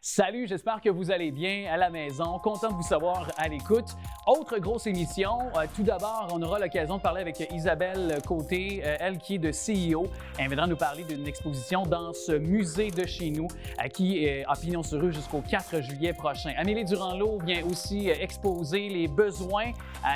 Salut, j'espère que vous allez bien à la maison. Content de vous savoir à l'écoute. Autre grosse émission. Euh, tout d'abord, on aura l'occasion de parler avec Isabelle Côté, euh, elle qui est de CEO, Elle viendra nous parler d'une exposition dans ce musée de chez nous à euh, qui est Pignon sur rue jusqu'au 4 juillet prochain. Amélie durand lau vient aussi exposer les besoins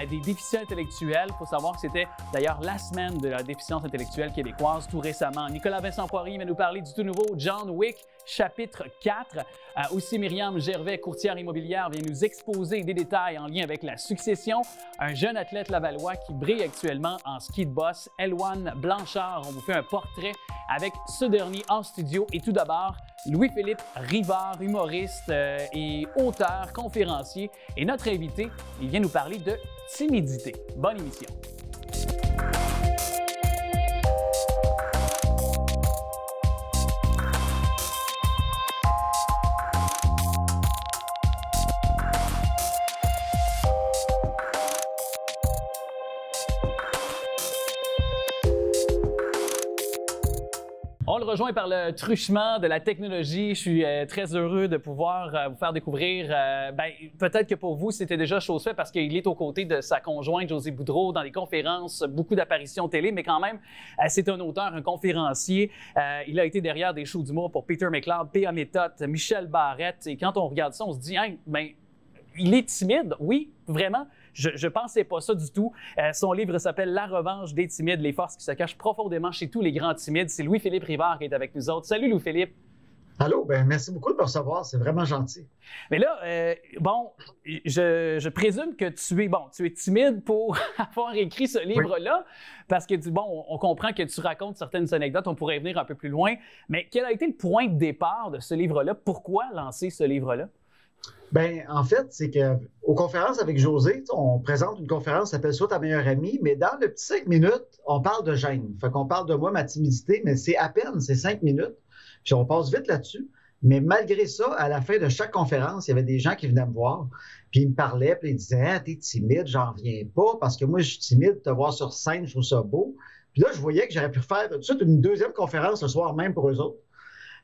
des déficients intellectuels. Il faut savoir que c'était d'ailleurs la semaine de la déficience intellectuelle québécoise tout récemment. Nicolas Vincent Poirier va nous parler du tout nouveau John Wick chapitre 4. Euh, aussi, Myriam Gervais, courtière immobilière, vient nous exposer des détails en lien avec la succession. Un jeune athlète lavallois qui brille actuellement en ski de boss, Elwan Blanchard. On vous fait un portrait avec ce dernier en studio. Et tout d'abord, Louis-Philippe Rivard, humoriste euh, et auteur, conférencier. Et notre invité, il vient nous parler de timidité. Bonne émission. rejoint par le truchement de la technologie. Je suis euh, très heureux de pouvoir euh, vous faire découvrir. Euh, ben, Peut-être que pour vous, c'était déjà chose faite parce qu'il est aux côtés de sa conjointe José Boudreau dans des conférences, beaucoup d'apparitions télé, mais quand même, c'est un auteur, un conférencier. il a été derrière des shows d'humour pour Peter McLeod, P.A. Méthode, Michel Barrette. Et quand on regarde ça, on se dit, ben, il est timide, oui, vraiment, je ne pensais pas ça du tout. Euh, son livre s'appelle La revanche des timides, les forces qui se cachent profondément chez tous les grands timides. C'est Louis-Philippe Rivard qui est avec nous autres. Salut Louis-Philippe. Allô, ben merci beaucoup de me recevoir, c'est vraiment gentil. Mais là, euh, bon, je, présume que tu es bon, tu es timide pour avoir écrit ce livre-là, parce que bon, on comprend que tu racontes certaines anecdotes, on pourrait venir un peu plus loin, mais quel a été le point de départ de ce livre-là Pourquoi lancer ce livre-là ben, en fait, c'est qu'aux conférences avec José, on présente une conférence qui s'appelle Sois ta meilleure amie, mais dans le petit cinq minutes, on parle de gêne. Fait qu'on parle de moi, ma timidité, mais c'est à peine, c'est cinq minutes. Puis on passe vite là-dessus. Mais malgré ça, à la fin de chaque conférence, il y avait des gens qui venaient me voir, puis ils me parlaient, puis ils disaient Ah, t'es timide, j'en reviens pas, parce que moi, je suis timide, de te voir sur scène, je trouve ça beau. Puis là, je voyais que j'aurais pu faire tout de suite une deuxième conférence le soir même pour eux autres.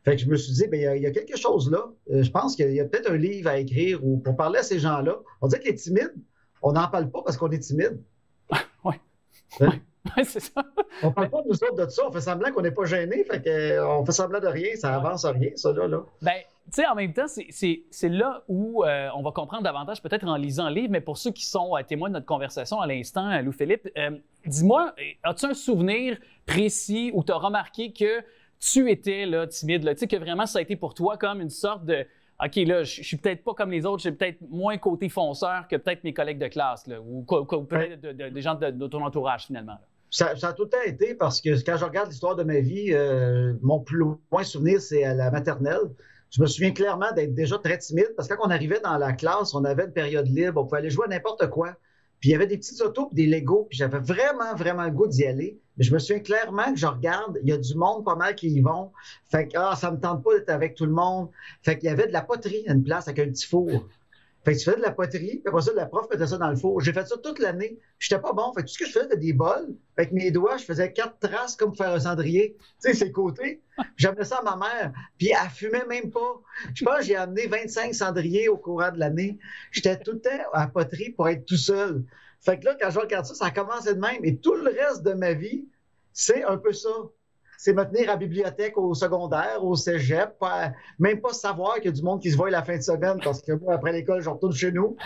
Fait que je me suis dit, ben il, y a, quelque chose là. Euh, je pense qu'il y a, peut-être un livre à écrire ou pour parler à ces gens-là. On dit qu'il est timide, on n'en parle pas parce qu'on est timide. Oui. Hein? c'est ça. on parle pas nous autres de ça. On fait semblant qu'on n'est pas gêné. Fait que, euh, on fait semblant de rien. Ça avance à rien, ça là. là. Ben, tu sais, en même temps, c'est là où euh, on va comprendre davantage, peut-être en lisant le livre, mais pour ceux qui sont témoins de notre conversation à l'instant, Lou-Philippe, dis-moi, as-tu un souvenir précis où tu as remarqué que tu étais timide, tu sais, que vraiment ça a été pour toi comme une sorte de OK, là, je, ne suis peut-être pas comme les autres, j'ai peut-être moins côté fonceur que peut-être mes collègues de classe, ou, peut-être des gens de, ton entourage finalement. Ça, a tout le temps été parce que quand je regarde l'histoire de ma vie, euh, mon plus loin souvenir, c'est à la maternelle. Je me souviens clairement d'être déjà très timide parce que quand on arrivait dans la classe, on avait une période libre, on pouvait aller jouer à n'importe quoi. Puis il y avait des petites autos, des Legos, puis j'avais vraiment, vraiment le goût d'y aller je me souviens clairement que je regarde, il y a du monde pas mal qui y vont. Fait que, ah, ça me tente pas d'être avec tout le monde. Fait qu'il y avait de la poterie à une place avec un petit four. tu faisais de la poterie, puis après ça, la prof mettait ça dans le four. J'ai fait ça toute l'année. J'étais pas bon. Fait tout ce que je faisais, c'était des bols. Avec mes doigts, je faisais quatre traces comme pour faire un cendrier. Tu sais, ses côtés. J'amenais ça à ma mère. Puis elle fumait même pas. Je pense que j'ai amené 25 cendriers au courant de l'année. J'étais tout le temps à la poterie pour être tout seul. Fait que là, quand je regarde ça, ça commence de même. Et tout le reste de ma vie, c'est un peu ça. C'est me tenir à la bibliothèque au secondaire, au cégep, même pas savoir qu'il y a du monde qui se voit la fin de semaine parce que après l'école, je retourne chez nous.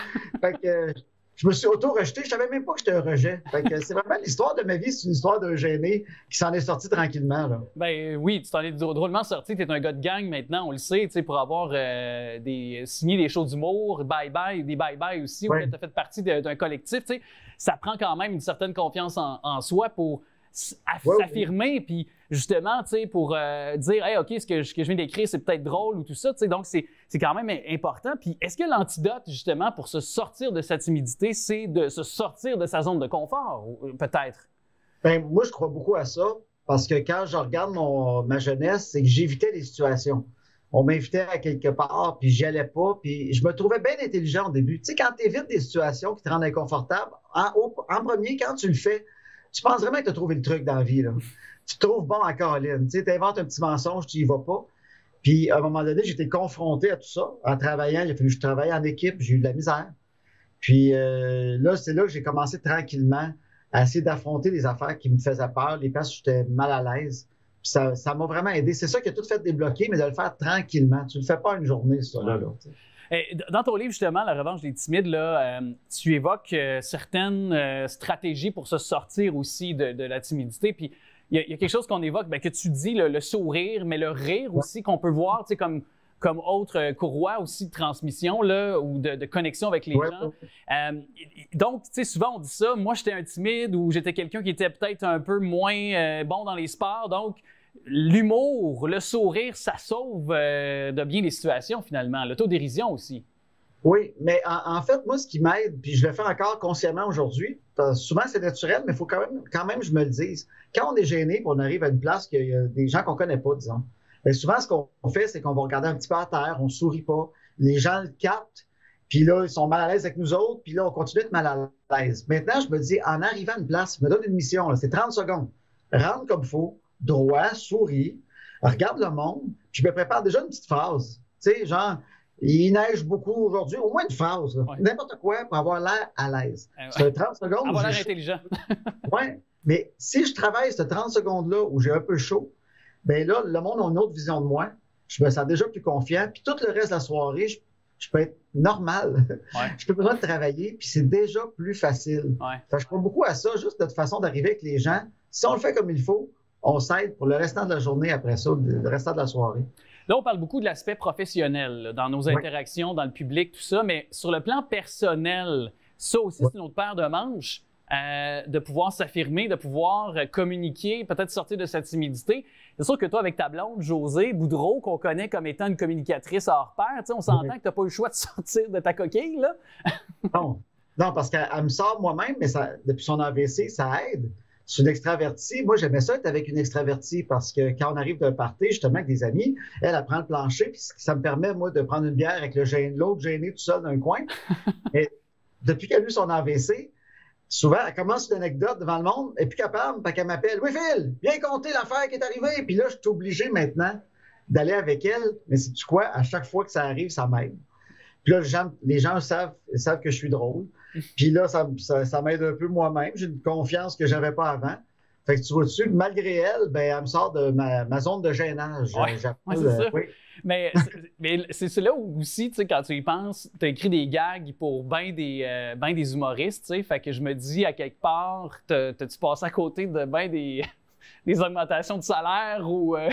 Fait que euh, je me suis auto-rejeté. Je savais même pas que j'étais un rejet. c'est vraiment l'histoire de ma vie, c'est une histoire d'un gêné qui s'en est sorti tranquillement. Ben oui, tu t'en es drôlement sorti. Tu es un gars de gang maintenant, on le sait, pour avoir euh, signé des shows d'humour, bye-bye, des bye-bye aussi, où tu as fait partie d'un collectif. Ça prend quand même une certaine confiance en soi pour s'affirmer, puis justement, tu sais, pour euh, dire, hey, OK, ce que, je, viens d'écrire, c'est peut-être drôle ou tout ça, tu sais, donc c'est quand même important. Puis est-ce que l'antidote, justement, pour se sortir de sa timidité, c'est de se sortir de sa zone de confort, euh, peut-être? Ben, moi, je crois beaucoup à ça, parce que quand je regarde ma jeunesse, c'est que j'évitais les situations. On m'invitait à quelque part, puis j'y allais pas, puis je me trouvais bien intelligent au début. Tu sais, quand tu évites des situations qui te rendent inconfortable, en premier, quand tu le fais, tu penses vraiment que tu as trouvé le truc dans la vie. Là. Tu te trouves bon à Caroline. Tu inventes un petit mensonge, tu n'y vas pas. Puis à un moment donné, j'étais confronté à tout ça. En travaillant, j'ai fallu que je travaille en équipe, j'ai eu de la misère. Puis euh, là, c'est là que j'ai commencé tranquillement à essayer d'affronter les affaires qui me faisaient peur, les places où j'étais mal à l'aise. ça m'a vraiment aidé. C'est ça qui a tout fait débloquer, mais de le faire tranquillement. Tu ne le fais pas une journée, ça. Eh, dans ton livre, justement, La revanche des timides, là, euh, tu évoques euh, certaines euh, stratégies pour se sortir aussi de, la timidité. Puis il y, a quelque chose qu'on évoque, ben, que tu dis, le, sourire, mais le rire aussi qu'on peut voir comme, comme autre courroie aussi de transmission là, ou de, connexion avec les gens. donc, tu sais, souvent on dit ça, moi j'étais un timide ou j'étais quelqu'un qui était peut-être un peu moins bon dans les sports. Donc, l'humour, le sourire, ça sauve euh, de bien les situations finalement, l'autodérision aussi. Oui, mais en, fait, moi, ce qui m'aide, puis je le fais encore consciemment aujourd'hui, souvent c'est naturel, mais il faut quand même, quand même, je me le dise. Quand on est gêné, et on arrive à une place qu'il y a des gens qu'on ne connaît pas, disons. Ben, souvent, ce qu'on fait, c'est qu'on va regarder un petit peu à terre, on ne sourit pas, les gens le captent, puis là, ils sont mal à l'aise avec nous autres, puis là, on continue d'être mal à l'aise. Maintenant, je me dis, en arrivant à une place, je me donne une mission, c'est 30 secondes. Rentre comme il faut, droit, souris, regarde le monde, puis je me prépare déjà une petite phrase. Tu sais, genre, il neige beaucoup aujourd'hui, au moins une phrase, n'importe quoi pour avoir l'air à l'aise. c'est eh 30 secondes. Avoir l'air intelligent. oui, mais si je travaille ce 30 secondes-là où j'ai un peu chaud, bien là, le monde a une autre vision de moi. Je me sens déjà plus confiant. Puis tout le reste de la soirée, je, peux être normal. je peux besoin travailler, puis c'est déjà plus facile. je crois beaucoup à ça, juste notre façon d'arriver avec les gens. Si on le fait comme il faut, on s'aide pour le restant de la journée après ça, le restant de la soirée. Là, on parle beaucoup de l'aspect professionnel dans nos interactions, dans le public, tout ça, mais sur le plan personnel, ça aussi, c'est notre paire de manches. Euh, de pouvoir s'affirmer, de pouvoir euh, communiquer, peut-être sortir de cette timidité. C'est sûr que toi, avec ta blonde, José Boudreau, qu'on connaît comme étant une communicatrice hors pair, on s'entend que tu n'as pas eu le choix de sortir de ta coquille, là. non. parce qu'elle me sort moi-même, mais ça, depuis son AVC, ça aide c'est une extravertie. Moi, j'aimais ça être avec une extravertie parce que quand on arrive d'un party, justement, avec des amis, elle, apprend le plancher, puis ça me permet, moi, de prendre une bière avec l'autre gêné tout seul dans un coin. Et depuis qu'elle a eu son AVC, souvent, elle commence une anecdote devant le monde, et puis capable, parce qu'elle m'appelle Oui, Phil, viens compter l'affaire qui est arrivée. Puis là, je suis obligé maintenant d'aller avec elle. Mais c'est tu quoi À chaque fois que ça arrive, ça m'aide. Puis là, les gens savent que je suis drôle. Puis là, ça, m'aide un peu moi-même. J'ai une confiance que j'avais pas avant. Fait que tu vois dessus, malgré elle, ben, elle me sort de ma, zone de gênage. Ouais, Mais, euh, mais c'est cela où aussi, tu sais, quand tu y penses, tu as écrit des gags pour bien des, ben des humoristes, tu sais. Fait que je me dis, à quelque part, t'as-tu passé à côté de bien des, augmentations de salaire ou. Euh,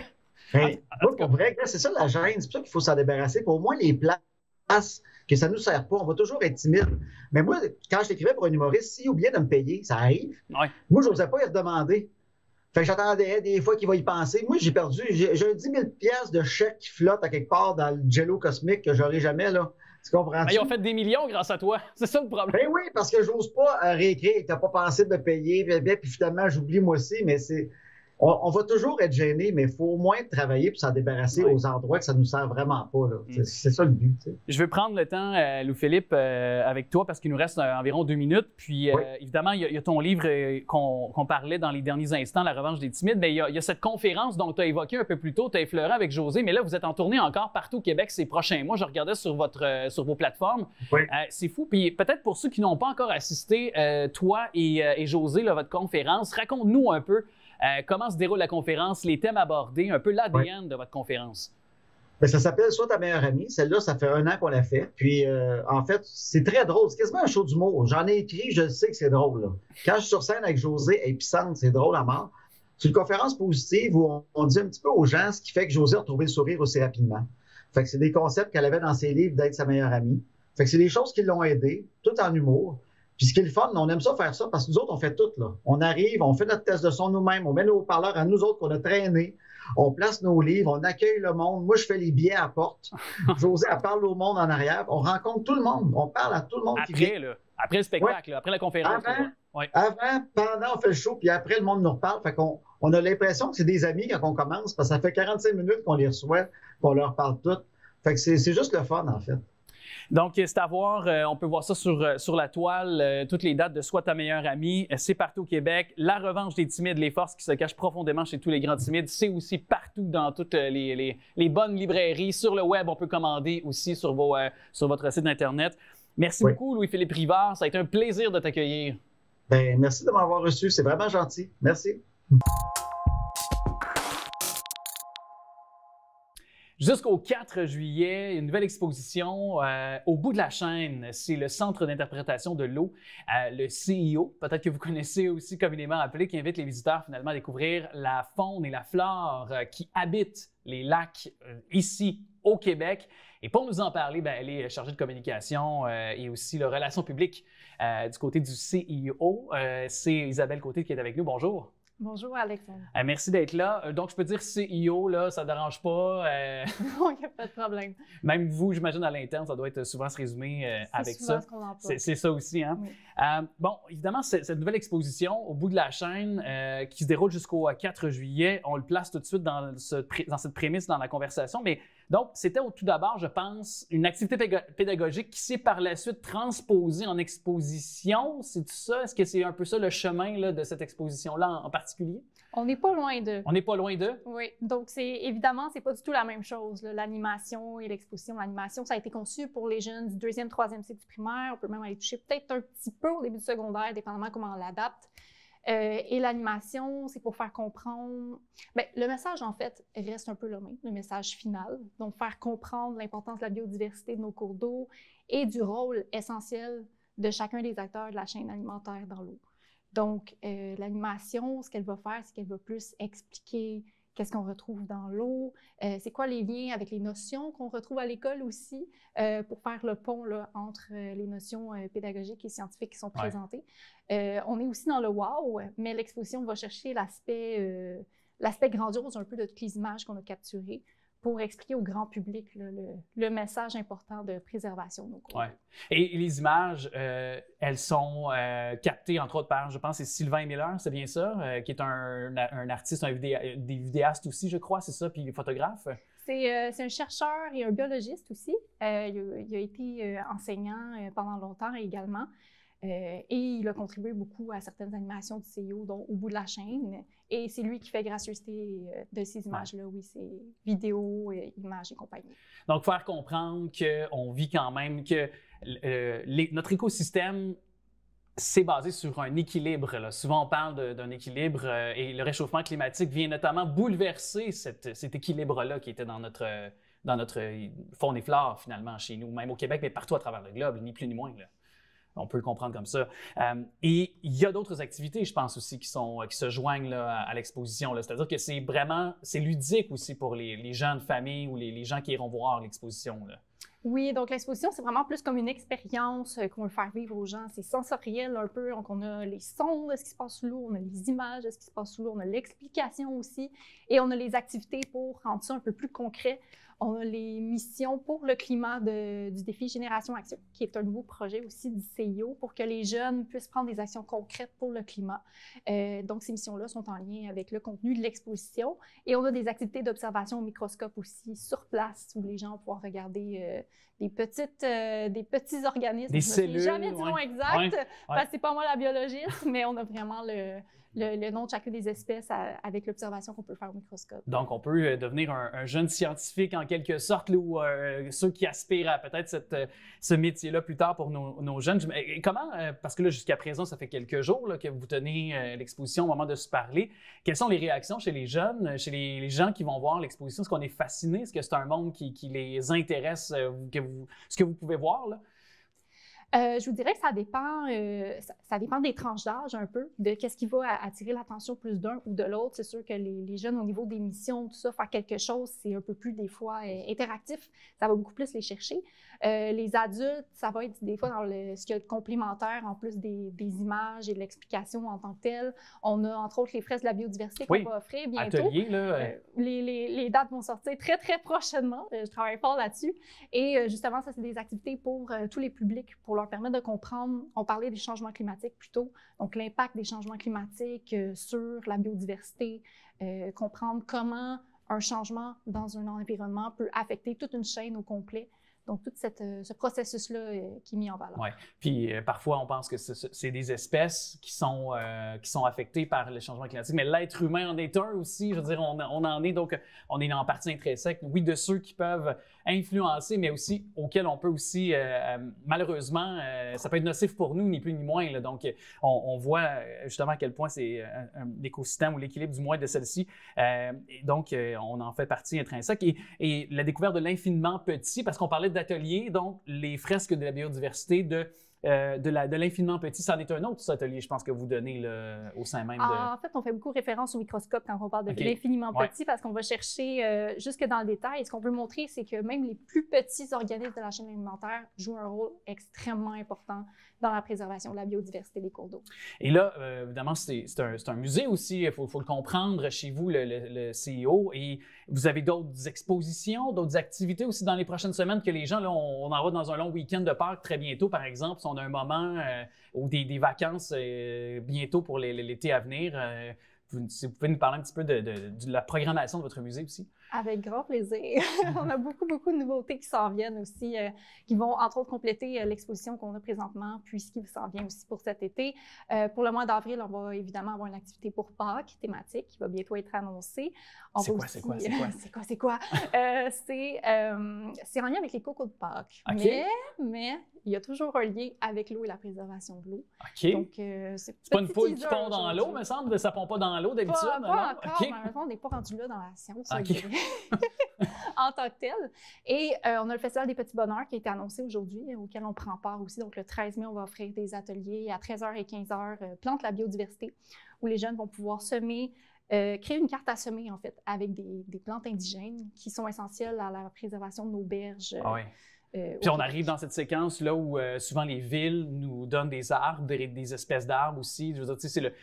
ben, pour vrai, c'est ça la gêne. C'est ça qu'il faut s'en débarrasser. Pour moi, les places que ça ne nous sert pas. On va toujours être timide. Mais moi, quand je l'écrivais pour un humoriste, s'il oubliait de me payer, ça arrive. Moi, je n'osais pas y redemander. Fait que j'attendais des fois qu'il va y penser. Moi, j'ai perdu, j'ai 10 000 pièces de chèque qui flotte à quelque part dans le jello cosmique que j'aurai jamais, là. Tu comprends? Mais ben, ils ont fait des millions grâce à toi. C'est ça le problème. Ben oui, parce que j'ose pas euh, réécrire. T'as pas pensé de me payer. puis finalement, j'oublie moi aussi, mais c'est on, va toujours être gêné, mais il faut au moins travailler pour s'en débarrasser aux endroits que ça ne nous sert vraiment pas. Mm. C'est ça le but. Je veux prendre le temps, euh, Lou-Philippe, euh, avec toi, parce qu'il nous reste euh, environ deux minutes. Puis, évidemment, il y, a ton livre qu'on parlait dans les derniers instants, La revanche des timides. Mais il y, a cette conférence dont tu as évoqué un peu plus tôt, tu as effleuré avec José, mais là, vous êtes en tournée encore partout au Québec ces prochains mois. Je regardais sur, votre, sur vos plateformes. C'est fou. Puis, peut-être pour ceux qui n'ont pas encore assisté, toi et, et José, là, votre conférence, raconte-nous un peu euh, comment se déroule la conférence, les thèmes abordés, un peu l'ADN de votre conférence? Ben, ça s'appelle Soit ta meilleure amie. Celle-là, ça fait un an qu'on l'a fait. Puis, euh, en fait, c'est très drôle. C'est quasiment un show d'humour. J'en ai écrit, je sais que c'est drôle. Quand je suis sur scène avec José et Pissante, c'est drôle à mort. C'est une conférence positive où on, dit un petit peu aux gens ce qui fait que José a retrouvé le sourire aussi rapidement. Fait que c'est des concepts qu'elle avait dans ses livres d'être sa meilleure amie. Fait que c'est des choses qui l'ont aidé, tout en humour. Puis ce qui est le fun, on aime ça faire ça parce que nous autres, on fait tout. Là. On arrive, on fait notre test de son nous-mêmes, on met nos parleurs à nous autres qu'on a traînés, on place nos livres, on accueille le monde. Moi, je fais les billets à porte. José, elle parle au monde en arrière. On rencontre tout le monde. On parle à tout le monde après, qui après le spectacle, après la conférence. Avant, pendant, on fait le show, puis après, le monde nous reparle. Fait qu'on on a l'impression que c'est des amis quand on commence parce que ça fait 45 minutes qu'on les reçoit, qu'on leur parle tout. Fait que c'est juste le fun, en fait. Donc, c'est à voir. Euh, on peut voir ça sur, euh, la toile. Euh, toutes les dates de Soit ta meilleure amie, c'est partout au Québec. La revanche des timides, les forces qui se cachent profondément chez tous les grands timides, c'est aussi partout dans toutes les, les, bonnes librairies. Sur le web, on peut commander aussi sur, vos, sur votre site Internet. Merci beaucoup, Louis-Philippe Rivard. Ça a été un plaisir de t'accueillir. Ben, merci de m'avoir reçu. C'est vraiment gentil. Merci. Jusqu'au 4 juillet, une nouvelle exposition euh, au bout de la chaîne. C'est le Centre d'interprétation de l'eau, euh, le CIO, peut-être que vous connaissez aussi communément appelé, qui invite les visiteurs finalement à découvrir la faune et la flore euh, qui habitent les lacs ici au Québec. Et pour nous en parler, ben, elle est chargée de communication et aussi de relations publiques du côté du CIO. C'est Isabelle Côté qui est avec nous. Bonjour. Bonjour Alexandre. Euh, merci d'être là. Euh, donc, je peux dire CEO, là, ça ne dérange pas. Euh... il n'y a pas de problème. Même vous, j'imagine, à l'interne, ça doit être souvent se résumer euh, avec ça. C'est C'est ça aussi. Hein. bon, évidemment, cette nouvelle exposition, au bout de la chaîne, qui se déroule jusqu'au 4 juillet, on le place tout de suite dans, dans cette prémisse dans la conversation, mais donc, c'était tout d'abord, je pense, une activité pédagogique qui s'est par la suite transposée en exposition. C'est tout ça? Est-ce que c'est un peu ça le chemin de cette exposition-là en, particulier? On n'est pas loin d'eux. On n'est pas loin d'eux? Oui. Donc, c'est évidemment, c'est pas du tout la même chose. L'animation et l'exposition. L'animation, ça a été conçu pour les jeunes du deuxième, troisième cycle primaire. On peut même aller toucher peut-être un petit peu au début du secondaire, dépendamment comment on l'adapte. Euh, et l'animation, c'est pour faire comprendre. Ben, le message, en fait, reste un peu le même, le message final. Donc, faire comprendre l'importance de la biodiversité de nos cours d'eau et du rôle essentiel de chacun des acteurs de la chaîne alimentaire dans l'eau. Donc, euh, l'animation, ce qu'elle va faire, c'est qu'elle va plus expliquer qu'est-ce qu'on retrouve dans l'eau, euh, c'est quoi les liens avec les notions qu'on retrouve à l'école aussi, euh, pour faire le pont là, entre euh, les notions pédagogiques et scientifiques qui sont présentées. on est aussi dans le wow, mais l'exposition va chercher l'aspect l'aspect grandiose un peu de toutes les images qu'on a capturées pour expliquer au grand public le, message important de préservation de nos Ouais. Et les images, euh, elles sont euh, captées entre autres par, je pense, Sylvain Miller, c'est bien ça, euh, qui est un, artiste, un des vidéastes aussi, je crois, c'est ça, puis photographe. C'est un chercheur et un biologiste aussi. il, a, été enseignant pendant longtemps également. Euh, et il a contribué beaucoup à certaines animations du CEO, dont Au bout de la chaîne. Et c'est lui qui fait gracieuseté euh, de ces images-là, oui, ces vidéos, euh, images et compagnie. Donc, faire comprendre qu'on vit quand même, que notre écosystème c'est basé sur un équilibre. Souvent, on parle d'un équilibre et le réchauffement climatique vient notamment bouleverser cet équilibre-là qui était dans notre, dans notre faune et flore, finalement, chez nous, même au Québec, mais partout à travers le globe, ni plus ni moins. Là. On peut le comprendre comme ça. Euh, et il y a d'autres activités, je pense aussi, qui, qui se joignent à, l'exposition. C'est-à-dire que c'est vraiment, c'est ludique aussi pour les, gens de famille ou les, gens qui iront voir l'exposition. Oui, donc l'exposition, c'est vraiment plus comme une expérience euh, qu'on veut faire vivre aux gens. C'est sensoriel un peu. Donc, on a les sons de ce qui se passe sous l'eau, on a les images de ce qui se passe sous l'eau, on a l'explication aussi, et on a les activités pour rendre ça un peu plus concret on a les missions pour le climat du défi Génération Action, qui est un nouveau projet aussi du CIO pour que les jeunes puissent prendre des actions concrètes pour le climat. Euh, donc, ces missions-là sont en lien avec le contenu de l'exposition. Et on a des activités d'observation au microscope aussi sur place où les gens vont pouvoir regarder euh, des, petites, euh, des petits organismes. Des cellules. jamais du nom exact, parce que c'est pas moi la biologiste, mais on a vraiment le, le, nom de chacune des espèces avec l'observation qu'on peut faire au microscope. Donc, on peut euh, devenir un, jeune scientifique en quelque sorte, ou euh, ceux qui aspirent à peut-être euh, ce métier-là plus tard pour nos, jeunes. comment, parce que là, jusqu'à présent, ça fait quelques jours que vous tenez l'exposition au moment de se parler. Quelles sont les réactions chez les jeunes, chez les, gens qui vont voir l'exposition? Est-ce qu'on est fasciné? Est-ce que c'est un monde qui, les intéresse, ce que vous pouvez voir? Là? Euh, je vous dirais que ça dépend, euh, ça, dépend des tranches d'âge un peu, de qu'est-ce qui va attirer l'attention plus d'un ou de l'autre. C'est sûr que les, jeunes, au niveau des missions, tout ça, faire quelque chose, c'est un peu plus des fois euh, interactif. Ça va beaucoup plus les chercher. les adultes, ça va être des fois dans le, ce qu'il y a de complémentaire en plus des, images et de l'explication en tant que telle. On a entre autres les fraises de la biodiversité qu'on va offrir bientôt. les, les, dates vont sortir très, très prochainement. je travaille fort là-dessus. Et justement, ça, c'est des activités pour tous les publics, pour permettre de comprendre, on parlait des changements climatiques plus tôt, donc l'impact des changements climatiques euh, sur la biodiversité, euh, comprendre comment un changement dans un environnement peut affecter toute une chaîne au complet donc, tout cette, euh, ce processus-là euh, qui est mis en valeur. Oui. Puis, euh, parfois, on pense que c'est des espèces qui sont, qui sont affectées par le changement climatique, mais l'être humain en est un aussi. Je veux dire, on, on en est donc, on est en partie intrinsèque, oui, de ceux qui peuvent influencer, mais aussi auxquels on peut aussi, malheureusement, ça peut être nocif pour nous, ni plus ni moins. Donc, on, voit justement à quel point c'est l'écosystème ou l'équilibre, du moins, de celle-ci. donc, on en fait partie intrinsèque. Et, et la découverte de l'infiniment petit, parce qu'on parlait de donc les fresques de la biodiversité de euh, de l'infiniment de petit, en est un autre, cet atelier, je pense, que vous donnez le, au sein même de... Ah, en fait, on fait beaucoup référence au microscope quand on parle de l'infiniment petit parce qu'on va chercher euh, jusque dans le détail. Et ce qu'on veut montrer, c'est que même les plus petits organismes de la chaîne alimentaire jouent un rôle extrêmement important dans la préservation de la biodiversité des cours d'eau. Et là, euh, évidemment, c'est un, un, musée aussi, il faut, le comprendre chez vous, le, le, CEO. Et vous avez d'autres expositions, d'autres activités aussi dans les prochaines semaines que les gens, là, on, en va dans un long week-end de parc très bientôt, par exemple, on a un moment euh, ou des, vacances euh, bientôt pour l'été à venir. Euh, vous, si vous pouvez nous parler un petit peu de, de la programmation de votre musée aussi. Avec grand plaisir. on a beaucoup, beaucoup de nouveautés qui s'en viennent aussi, euh, qui vont entre autres compléter euh, l'exposition qu'on a présentement, puis ce qui s'en vient aussi pour cet été. Euh, pour le mois d'avril, on va évidemment avoir une activité pour Pâques thématique qui va bientôt être annoncée. C'est quoi, c'est quoi, c'est quoi? c'est quoi, c'est quoi? c'est en lien avec les cocos de Pâques. Mais, mais il y a toujours un lien avec l'eau et la préservation de l'eau. OK. Donc, c'est pas une poule qui pond dans l'eau, me semble. Ça pond pas dans l'eau d'habitude. Pas, pas on n'est pas rendu là dans la science. en tant que tel. Et euh, on a le Festival des Petits Bonheurs qui a été annoncé aujourd'hui, euh, auquel on prend part aussi. Donc, le 13 mai, on va offrir des ateliers à 13h et 15h, euh, Plantes Plante la biodiversité, où les jeunes vont pouvoir semer, créer une carte à semer, en fait, avec des, des, plantes indigènes qui sont essentielles à la préservation de nos berges. Ah euh, Puis on arrive dans cette séquence là où euh, souvent les villes nous donnent des arbres, des, espèces d'arbres aussi. Je veux dire, c'est le,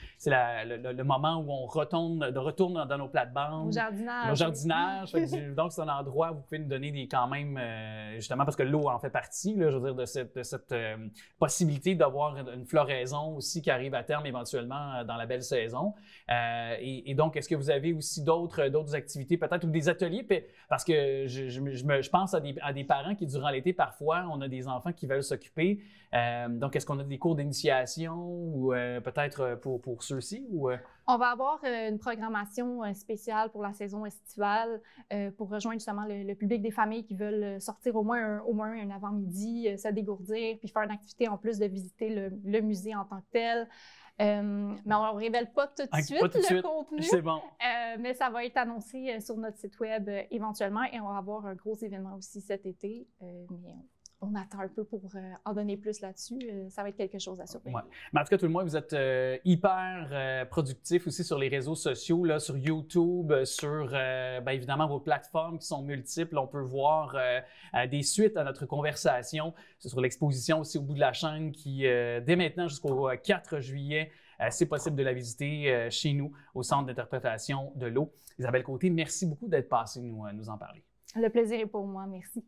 le, le, moment où on retourne, de retourne dans, nos plates-bandes. Au jardinage. jardinage. donc c'est un endroit où vous pouvez nous donner des quand même, euh, justement parce que l'eau en fait partie, là, je veux dire, de cette, de cette possibilité d'avoir une floraison aussi qui arrive à terme éventuellement dans la belle saison. Et, donc, est-ce que vous avez aussi d'autres activités peut-être ou des ateliers? Parce que je, je, pense à des, à des parents qui, durant parfois, on a des enfants qui veulent s'occuper. Euh, donc, est-ce qu'on a des cours d'initiation ou euh, peut-être euh, pour, ceux-ci? Ou, On va avoir une programmation spéciale pour la saison estivale pour rejoindre justement le, public des familles qui veulent sortir au moins un, au moins un avant-midi, se dégourdir, puis faire une activité en plus de visiter le musée en tant que tel. Euh, mais on ne révèle pas tout de ah, suite le contenu. C'est bon. Euh, mais ça va être annoncé euh, sur notre site web éventuellement et on va avoir un gros événement aussi cet été. mais on attend un peu pour euh, en donner plus là-dessus. Euh, ça va être quelque chose à surveiller. Ouais. Mais en tout cas, tout le monde, vous êtes euh, hyper productif aussi sur les réseaux sociaux, là, sur YouTube, sur ben, évidemment vos plateformes qui sont multiples. On peut voir des suites à notre conversation. C'est sur l'exposition aussi au bout de la chaîne qui, dès maintenant jusqu'au 4 juillet, c'est possible de la visiter chez nous au Centre d'interprétation de l'eau. Isabelle Côté, merci beaucoup d'être passée nous, nous en parler. Le plaisir est pour moi. Merci.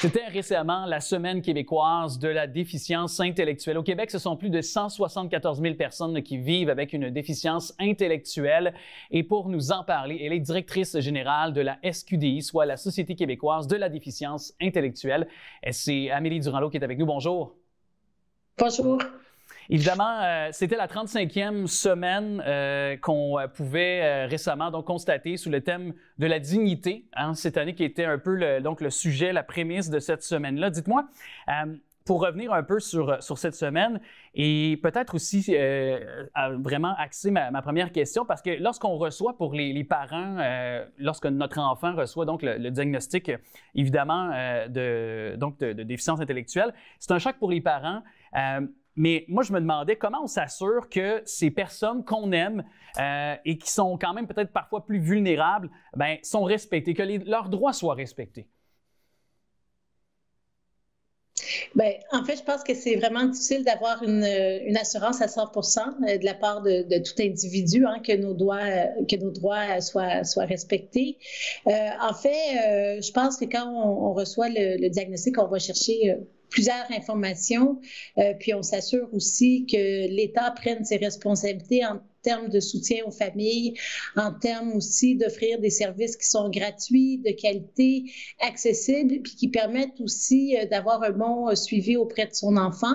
C'était récemment la semaine québécoise de la déficience intellectuelle. Au Québec, ce sont plus de 174 000 personnes qui vivent avec une déficience intellectuelle. Et pour nous en parler, elle est directrice générale de la SQDI, soit la Société québécoise de la déficience intellectuelle. C'est Amélie Duranlo qui est avec nous. Bonjour. Bonjour. Évidemment, euh, c'était la 35e semaine euh, qu'on euh, pouvait récemment donc, constater sous le thème de la dignité, hein, cette année qui était un peu le, donc, le sujet, la prémisse de cette semaine-là. Dites-moi, pour revenir un peu sur, cette semaine et peut-être aussi vraiment axer ma, première question, parce que lorsqu'on reçoit pour les, parents, lorsque notre enfant reçoit donc le, diagnostic, évidemment, de, donc de déficience intellectuelle, c'est un choc pour les parents. Mais moi, je me demandais comment on s'assure que ces personnes qu'on aime euh, et qui sont quand même peut-être parfois plus vulnérables ben, sont respectées, que leurs droits soient respectés. Bien, en fait, je pense que c'est vraiment difficile d'avoir une, assurance à 100 euh, de la part de, tout individu, hein, que, nos droits, euh, que nos droits soient, soient respectés. en fait, je pense que quand on, reçoit le, le, diagnostic, on va chercher plusieurs informations. Euh, puis on s'assure aussi que l'État prenne ses responsabilités en termes de soutien aux familles, en termes aussi d'offrir des services qui sont gratuits, de qualité, accessibles, puis qui permettent aussi euh, d'avoir un bon euh, suivi auprès de son enfant.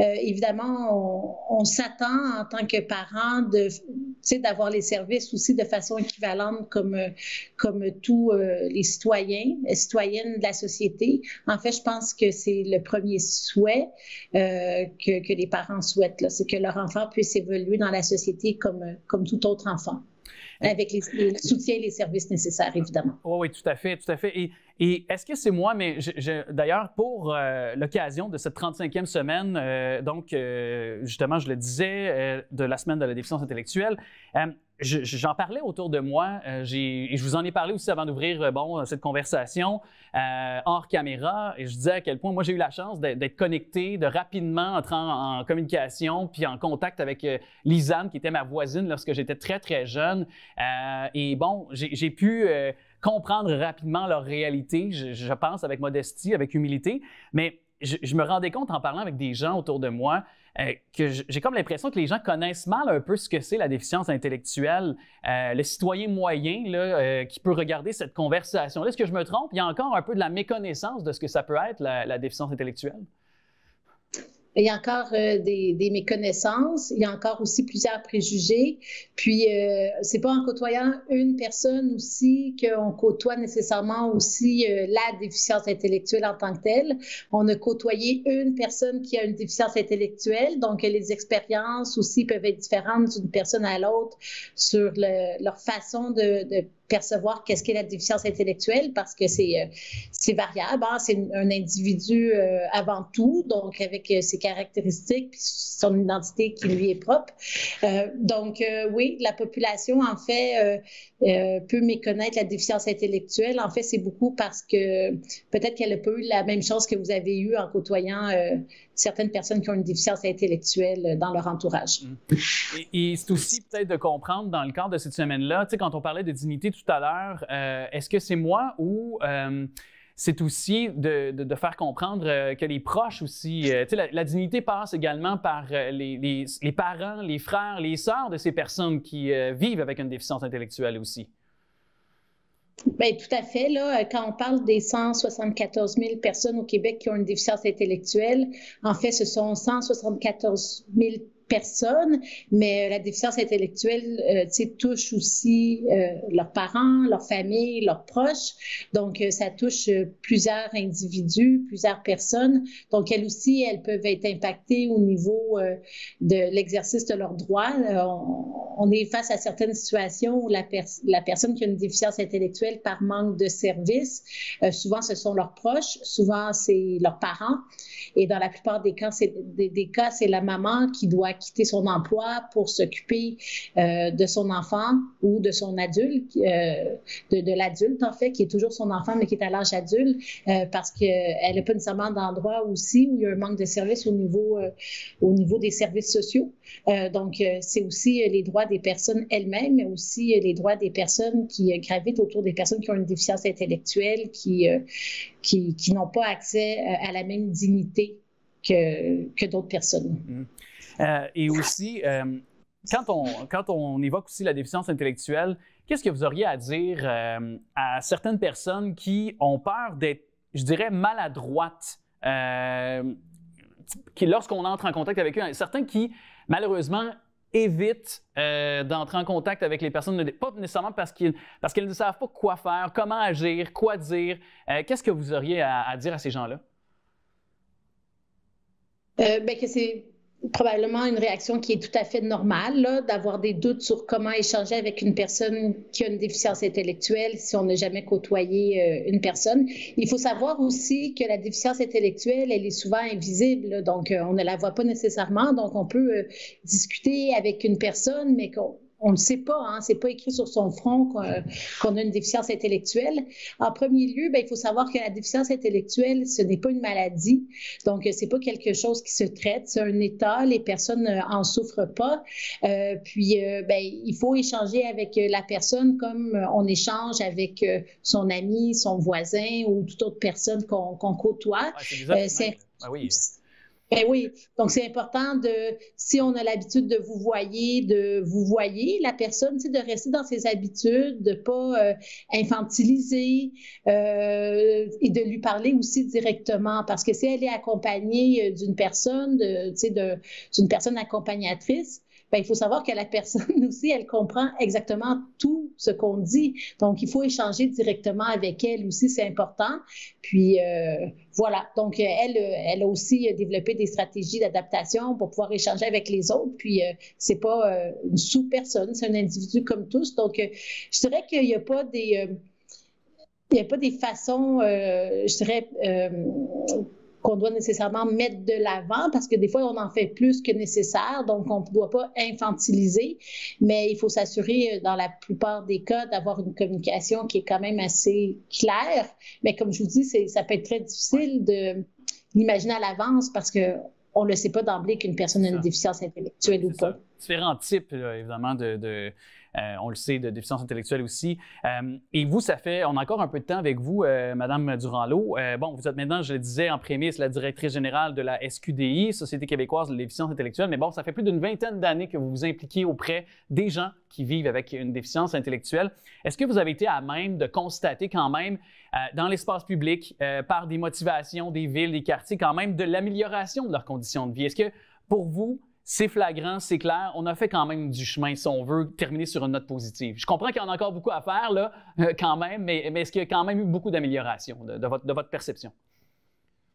Euh, évidemment, on, s'attend en tant que parent de d'avoir les services aussi de façon équivalente comme, comme tous les citoyens, citoyennes de la société. En fait, je pense que c'est le premier souhait que, que, les parents souhaitent, c'est que leur enfant puisse évoluer dans la société euh, comme, tout autre enfant avec les, le soutien et les services nécessaires, évidemment. Oui, oui, tout à fait, tout à fait. Et et est-ce que c'est moi, mais d'ailleurs, pour euh, l'occasion de cette 35e semaine, euh, donc euh, justement, je le disais, de la semaine de la déficience intellectuelle, j'en parlais autour de moi, et je vous en ai parlé aussi avant d'ouvrir bon, cette conversation hors caméra, et je disais à quel point moi j'ai eu la chance d'être connecté, de rapidement entrer en, en, communication, puis en contact avec Lisanne, qui était ma voisine lorsque j'étais très, très jeune. et bon, j'ai pu comprendre rapidement leur réalité, je, pense, avec modestie, avec humilité. Mais je, me rendais compte en parlant avec des gens autour de moi euh, que j'ai comme l'impression que les gens connaissent mal un peu ce que c'est la déficience intellectuelle. Euh, le citoyen moyen euh, qui peut regarder cette conversation est-ce que je me trompe? Il y a encore un peu de la méconnaissance de ce que ça peut être, la déficience intellectuelle il y a encore euh, des, des, méconnaissances, il y a encore aussi plusieurs préjugés. Puis, euh, c'est pas en côtoyant une personne aussi qu'on côtoie nécessairement aussi euh, la déficience intellectuelle en tant que telle. On a côtoyé une personne qui a une déficience intellectuelle, donc les expériences aussi peuvent être différentes d'une personne à l'autre sur leur façon de, de percevoir qu'est-ce qu'est la déficience intellectuelle parce que c'est euh, c'est variable. Hein. C'est un individu euh, avant tout, donc avec euh, ses caractéristiques, son identité qui lui est propre. donc oui, la population en fait peut méconnaître la déficience intellectuelle. En fait, c'est beaucoup parce que peut-être qu'elle a pas eu la même chose que vous avez eue en côtoyant certaines personnes qui ont une déficience intellectuelle euh, dans leur entourage. Mm. Et, c'est aussi peut-être de comprendre dans le cadre de cette semaine-là, tu sais, quand on parlait de dignité tout à l'heure, euh, est-ce que c'est moi ou euh, c'est aussi de, faire comprendre que les proches aussi, la, la, dignité passe également par les, les, parents, les frères, les sœurs de ces personnes qui vivent avec une déficience intellectuelle aussi. Bien, tout à fait. Là, euh, quand on parle des 174 000 personnes au Québec qui ont une déficience intellectuelle, en fait, ce sont 174 000 personnes personnes, mais euh, la déficience intellectuelle euh, sais, touche aussi euh, leurs parents, leurs familles, leurs proches. Donc, ça touche plusieurs individus, plusieurs personnes. Donc, elles aussi, elles peuvent être impactées au niveau de l'exercice de leurs droits. On, est face à certaines situations où la, personne qui a une déficience intellectuelle par manque de service, souvent ce sont leurs proches, souvent c'est leurs parents. Et dans la plupart des cas, c'est des, la maman qui doit quitter son emploi pour s'occuper euh, de son enfant ou de son adulte, euh, de, l'adulte en fait, qui est toujours son enfant mais qui est à l'âge adulte, euh, parce qu'elle n'est pas nécessairement d'endroit aussi où il y a un manque de services au niveau, au niveau des services sociaux. donc, c'est aussi les droits des personnes elles-mêmes, mais aussi les droits des personnes qui gravitent autour des personnes qui ont une déficience intellectuelle, qui, qui, n'ont pas accès à la même dignité que, que d'autres personnes. Mm-hmm. Euh, et aussi, euh, quand, on, quand on évoque aussi la déficience intellectuelle, qu'est-ce que vous auriez à dire euh, à certaines personnes qui ont peur d'être, je dirais, maladroites lorsqu'on entre en contact avec eux? Hein, certains qui, malheureusement, évite d'entrer en contact avec les personnes, pas nécessairement parce qu'ils parce qu'elles ne savent pas quoi faire, comment agir, quoi dire. qu'est-ce que vous auriez à, dire à ces gens-là? Euh, ben, que c'est probablement une réaction qui est tout à fait normale, d'avoir des doutes sur comment échanger avec une personne qui a une déficience intellectuelle si on n'a jamais côtoyé euh, une personne. Il faut savoir aussi que la déficience intellectuelle, elle est souvent invisible, donc euh, on ne la voit pas nécessairement, donc on peut euh, discuter avec une personne, mais qu'on on ne sait pas, hein, c'est pas écrit sur son front qu'on a une déficience intellectuelle. En premier lieu, ben, il faut savoir que la déficience intellectuelle, ce n'est pas une maladie, donc euh, c'est pas quelque chose qui se traite, c'est un état. Les personnes euh, en souffrent pas. Euh, puis, ben, il faut échanger avec la personne comme on échange avec son ami, son voisin ou toute autre personne qu'on côtoie. c'est ben oui, donc c'est important de, si on a l'habitude de vous voyer, de vous voyer la personne, c'est de rester dans ses habitudes, de pas euh, infantiliser euh, et de lui parler aussi directement, parce que si elle est accompagnée euh, d'une personne, d'une personne accompagnatrice, ben, il faut savoir que la personne aussi, elle comprend exactement tout ce qu'on dit. Donc, il faut échanger directement avec elle aussi, c'est important. Puis, euh, voilà. Donc, euh, elle, euh, elle a aussi développé des stratégies d'adaptation pour pouvoir échanger avec les autres. Puis, euh, c'est pas une sous-personne, c'est un individu comme tous. Donc, je dirais qu'il n'y a pas des il n'y a pas des façons, je dirais, qu'on doit nécessairement mettre de l'avant parce que des fois, on en fait plus que nécessaire, donc on ne doit pas infantiliser, mais il faut s'assurer, euh, dans la plupart des cas, d'avoir une communication qui est quand même assez claire. Mais comme je vous dis, ça peut être très difficile de l'imaginer à l'avance parce que on ne le sait pas d'emblée qu'une personne a une déficience intellectuelle ou pas différents types, évidemment, de, euh, on le sait, de déficience intellectuelle aussi. Euh, et vous, ça fait, on a encore un peu de temps avec vous, euh, Madame durand bon, vous êtes maintenant, je le disais en prémisse, la directrice générale de la SQDI, Société québécoise de déficience intellectuelle. Mais bon, ça fait plus d'une vingtaine d'années que vous vous impliquez auprès des gens qui vivent avec une déficience intellectuelle. Est-ce que vous avez été à même de constater quand même, dans l'espace public, par des motivations des villes, des quartiers, quand même, de l'amélioration de leurs conditions de vie? Est-ce que pour vous, c'est flagrant, c'est clair, on a fait quand même du chemin si on veut terminer sur une note positive. Je comprends qu'il y en a encore beaucoup à faire, là, euh, quand même, mais, mais est-ce qu'il y a quand même eu beaucoup d'améliorations de votre perception?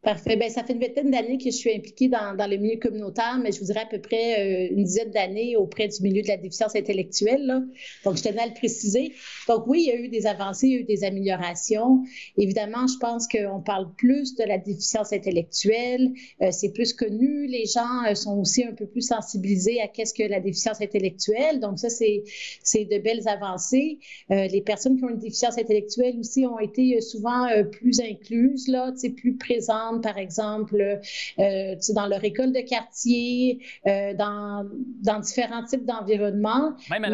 Parfait. Bien, ça fait une vingtaine d'années que je suis impliquée dans, le milieu communautaire, mais je vous dirais à peu près euh, une dizaine d'années auprès du milieu de la déficience intellectuelle. Là. Donc, je tenais à le préciser. Donc, oui, il y a eu des avancées, il y a eu des améliorations. Évidemment, je pense qu'on parle plus de la déficience intellectuelle. Euh, c'est plus connu. Les gens euh, sont aussi un peu plus sensibilisés à qu'est-ce que la déficience intellectuelle. Donc, ça, c'est, c'est de belles avancées. les personnes qui ont une déficience intellectuelle aussi ont été souvent plus incluses, là, plus présentes par exemple, euh, dans leur école de quartier, euh, dans, dans, différents types d'environnements. Même à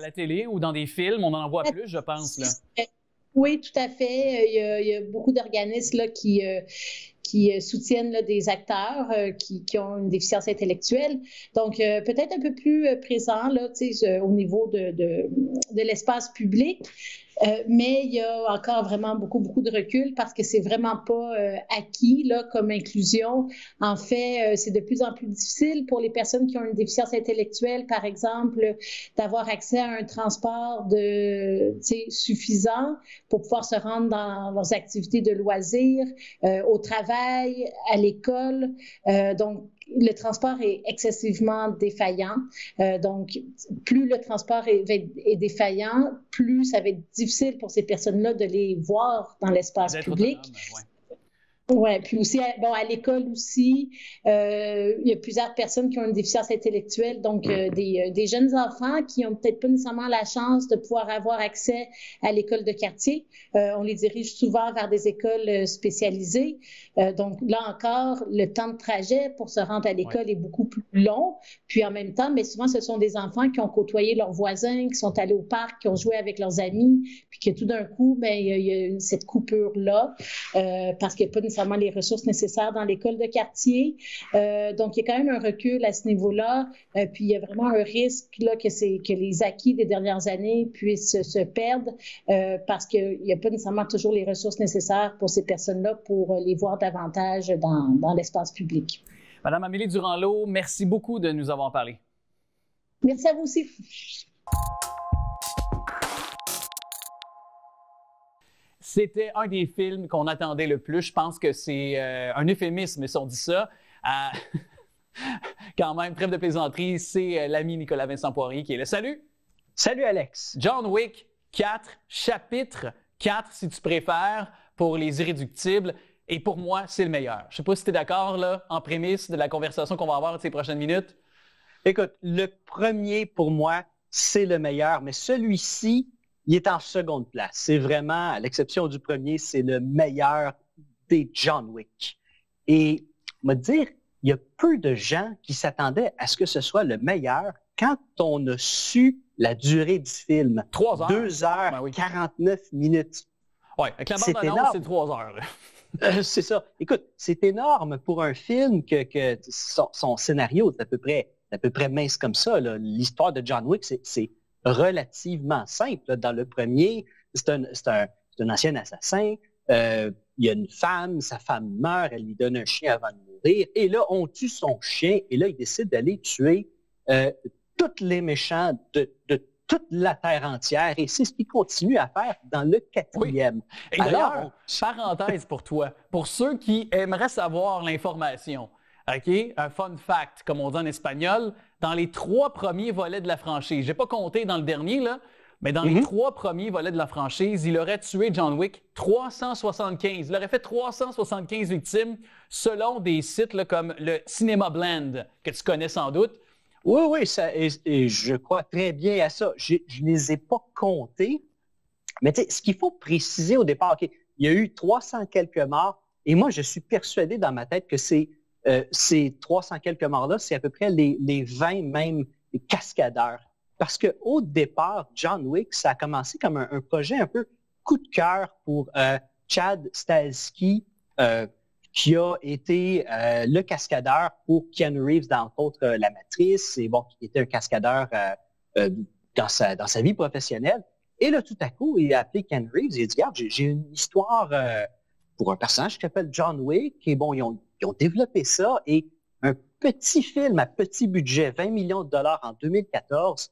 la, télé, ou dans des films, on en voit plus, je pense. Là. Oui, tout à fait. Il y a, beaucoup d'organismes qui... Euh, qui soutiennent des acteurs qui, qui, ont une déficience intellectuelle. Donc, peut-être un peu plus présent là, au niveau de, de, de l'espace public. Euh, mais il y a encore vraiment beaucoup, beaucoup de recul parce que c'est vraiment pas euh, acquis là, comme inclusion. En fait, euh, c'est de plus en plus difficile pour les personnes qui ont une déficience intellectuelle, par exemple, d'avoir accès à un transport de, suffisant pour pouvoir se rendre dans leurs activités de loisirs, au travail, à l'école. donc, le transport est excessivement défaillant. Euh, donc, plus le transport est, défaillant, plus ça va être difficile pour ces personnes-là de les voir dans l'espace public. Ouais, puis aussi, bon, à l'école aussi, euh, il y a plusieurs personnes qui ont une déficience intellectuelle, donc euh, des, euh, des, jeunes enfants qui ont peut-être pas nécessairement la chance de pouvoir avoir accès à l'école de quartier. Euh, on les dirige souvent vers des écoles spécialisées. donc là encore, le temps de trajet pour se rendre à l'école est beaucoup plus long. Puis en même temps, mais souvent, ce sont des enfants qui ont côtoyé leurs voisins, qui sont allés au parc, qui ont joué avec leurs amis, puis que tout d'un coup, ben, il y a, cette coupure-là parce qu'il a pas nécessairement les ressources nécessaires dans l'école de quartier. Euh, donc, il y a quand même un recul à ce niveau-là. Euh, puis, il y a vraiment un risque là, que, que les acquis des dernières années puissent se perdre euh, parce qu'il n'y a pas nécessairement toujours les ressources nécessaires pour ces personnes-là pour les voir davantage dans, dans l'espace public. Madame Amélie Durand-Lot, merci beaucoup de nous avoir parlé. Merci à vous aussi. C'était un des films qu'on attendait le plus. Je pense que c'est euh, un euphémisme si on dit ça. quand même, trêve de plaisanterie, c'est euh, l'ami Nicolas Vincent Poirier qui est là. Salut! Salut Alex! John Wick 4, chapitre 4 si tu préfères, pour les irréductibles. Et pour moi, c'est le meilleur. Je sais pas si tu es d'accord là, en prémisse de la conversation qu'on va avoir ces prochaines minutes. Écoute, le premier pour moi, c'est le meilleur, mais celui-ci, il est en seconde place. C'est vraiment, à l'exception du premier, c'est le meilleur des John Wick. Et on va dire, il y a peu de gens qui s'attendaient à ce que ce soit le meilleur quand on a su la durée du film. Trois heures. Deux heures 49 ben minutes. Oui, avec la bande c'est trois heures. Euh, c'est ça. Écoute, c'est énorme pour un film que, son, scénario est à peu près, à peu près mince comme ça. L'histoire de John Wick, c'est relativement simple. Dans le premier, c'est un, ancien assassin. Euh, il y a une femme, sa femme meurt, elle lui donne un chien avant de mourir. Et là, on tue son chien et là, il décide d'aller tuer euh, tous les méchants de, toute la terre entière. Et c'est ce qu'il continue à faire dans le quatrième. Alors, parenthèse pour toi, pour ceux qui aimeraient savoir l'information, OK? Un fun fact, comme on dit en espagnol, dans les trois premiers volets de la franchise. J'ai pas compté dans le dernier, là, mais dans les mhm. trois premiers volets de la franchise, il aurait tué John Wick 375. Il aurait fait 375 victimes selon des sites comme le Cinema Blend, que tu connais sans doute. Oui, oui, et, je crois très bien à ça. Je ne les ai pas comptés. Mais ce qu'il faut préciser au départ, OK, il y a eu 300 quelques morts, et moi, je suis persuadé dans ma tête que c'est euh, ces 300 quelques morts-là, c'est à peu près les, 20 mêmes cascadeurs. Parce qu'au départ, John Wick, ça a commencé comme un, projet un peu coup de cœur pour euh, Chad Stahelski, euh, qui a été le cascadeur pour Ken Reeves dans l'autre La Matrice, et bon, qui était un cascadeur dans, sa, vie professionnelle. Et là, tout à coup, il a appelé Ken Reeves et il a dit, regarde, j'ai une histoire pour un personnage qui s'appelle John Wick. Et bon, ils ont, ils ont développé ça et un petit film à petit budget, 20 millions de dollars en 2014,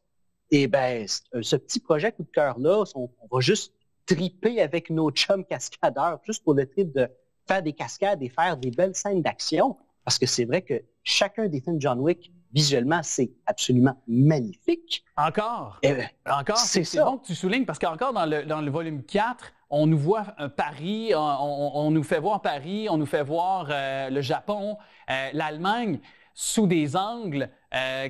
et bien, ce petit projet coup de cœur-là, on, va juste triper avec nos chums cascadeurs, juste pour le trip de faire des cascades et faire des belles scènes d'action, parce que c'est vrai que chacun des films John Wick, visuellement, c'est absolument magnifique. Encore? Eh ben, encore? C'est bon que tu soulignes, parce qu'encore dans le, dans le volume 4, on nous voit euh, Paris, on, nous fait voir Paris, on nous fait voir euh, le Japon, euh, l'Allemagne sous des angles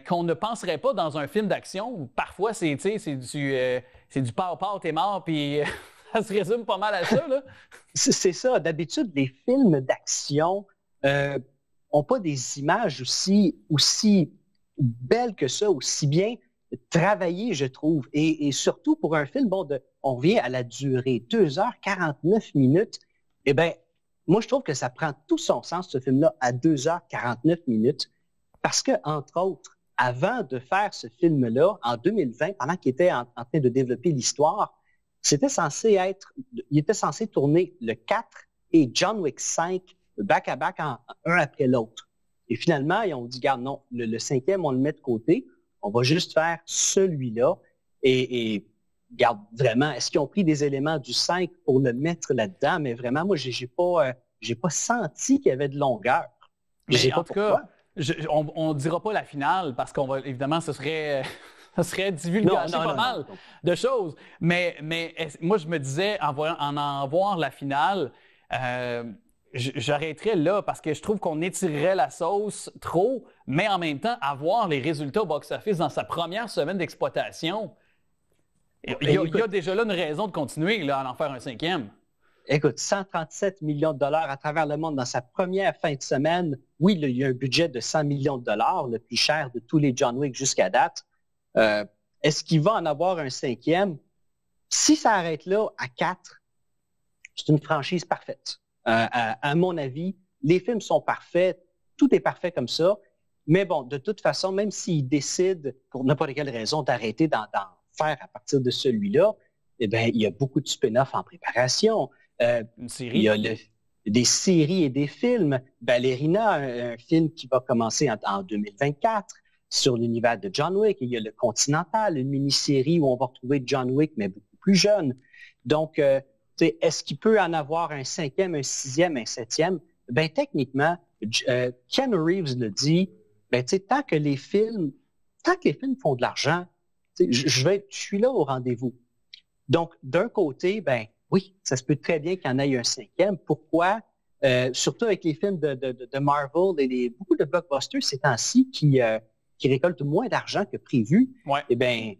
qu'on ne penserait pas dans un film d'action. Parfois, c'est du, c'est du t'es mort, puis ça se résume pas mal à ça. c'est ça. D'habitude, les films d'action n'ont pas des images aussi, aussi belles que ça, aussi bien travailler, je trouve, et, surtout pour un film, bon, de, on revient à la durée, 2h49 minutes, eh bien, moi, je trouve que ça prend tout son sens, ce film-là, à 2h49 minutes, parce que, entre autres, avant de faire ce film-là, en 2020, pendant qu'il était en, train de développer l'histoire, c'était censé être, il était censé tourner le 4 et John Wick 5 back-à-back, un après l'autre. Et finalement, ils ont dit, garde, non, le, le cinquième, on le met de côté, on va juste faire celui-là et, garde vraiment, est-ce qu'ils ont pris des éléments du 5 pour le mettre là-dedans? Mais vraiment, moi, j'ai pas, euh, pas senti qu'il y avait de longueur. j'ai pas en tout cas, on ne dira pas la finale parce qu'on va, évidemment, ce serait. ce serait pas mal de choses. Mais, mais moi, je me disais, en, en en voir la finale, euh, j'arrêterai là parce que je trouve qu'on étirerait la sauce trop, mais en même temps, avoir les résultats au box-office dans sa première semaine d'exploitation, il y, a, déjà là une raison de continuer à en faire un cinquième. Écoute, 137 millions de dollars à travers le monde dans sa première fin de semaine. Oui, il y a un budget de 100 millions de dollars, le plus cher de tous les John Wick jusqu'à date. Euh, est-ce qu'il va en avoir un cinquième? Si ça arrête là à 4, c'est une franchise parfaite. Euh, à, mon avis, les films sont parfaits, tout est parfait comme ça. Mais bon, de toute façon, même s'ils décident, pour n'importe quelle raison, d'arrêter d'en faire à partir de celui-là, eh bien, il y a beaucoup de spin-off en préparation. Euh, une série. Il y a des séries et des films. Ballerina, un, film qui va commencer en, 2024 sur l'univers de John Wick. Il y a le Continental, une mini-série où on va retrouver John Wick, mais beaucoup plus jeune. Donc, euh, est-ce qu'il peut en avoir un cinquième, un sixième, un septième? Ben techniquement, euh, Ken Reeves le dit, ben, tant que les films, tant que les films font de l'argent, je, suis là au rendez-vous. Donc, d'un côté, ben oui, ça se peut très bien qu'il y en ait un cinquième. Pourquoi? Euh, surtout avec les films de, Marvel et beaucoup de blockbusters ces temps-ci euh, qui, récoltent moins d'argent que prévu. Ouais. Eh ben,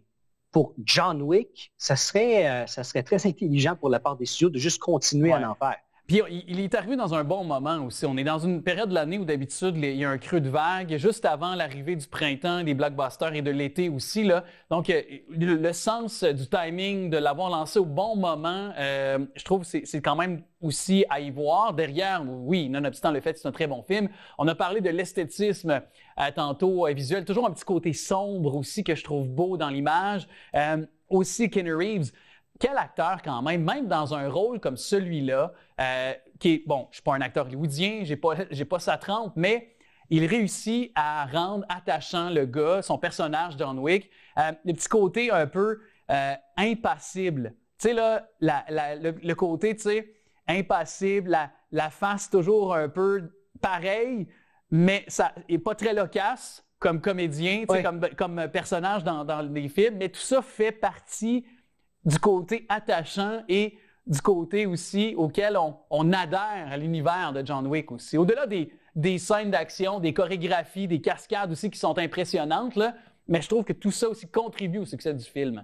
pour John Wick, ça serait, euh, ça serait très intelligent pour la part des studios de juste continuer à en faire. Puis il est arrivé dans un bon moment aussi. On est dans une période de l'année où d'habitude il y a un creux de vague, juste avant l'arrivée du printemps, des blockbusters et de l'été aussi. Là. Donc euh, le, sens du timing, de l'avoir lancé au bon moment, euh, je trouve que c'est quand même aussi à y voir. Derrière, oui, nonobstant le fait que c'est un très bon film, on a parlé de l'esthétisme euh, tantôt visuel, toujours un petit côté sombre aussi que je trouve beau dans l'image. aussi Kenny Reeves, quel acteur quand même, même dans un rôle comme celui-là, euh, qui est, bon, je ne suis pas un acteur hollywoodien, j'ai pas, pas sa trempe, mais il réussit à rendre attachant le gars, son personnage John Wick, euh, le petit côté un peu euh, impassible. Tu sais, là, le, côté, tu sais, impassible, la, face toujours un peu pareille, mais ça n'est pas très loquace comme comédien, comme, comme personnage dans, dans les films, mais tout ça fait partie du côté attachant et du côté aussi auquel on, adhère à l'univers de John Wick aussi. Au-delà des, scènes d'action, des chorégraphies, des cascades aussi qui sont impressionnantes, mais je trouve que tout ça aussi contribue au succès du film.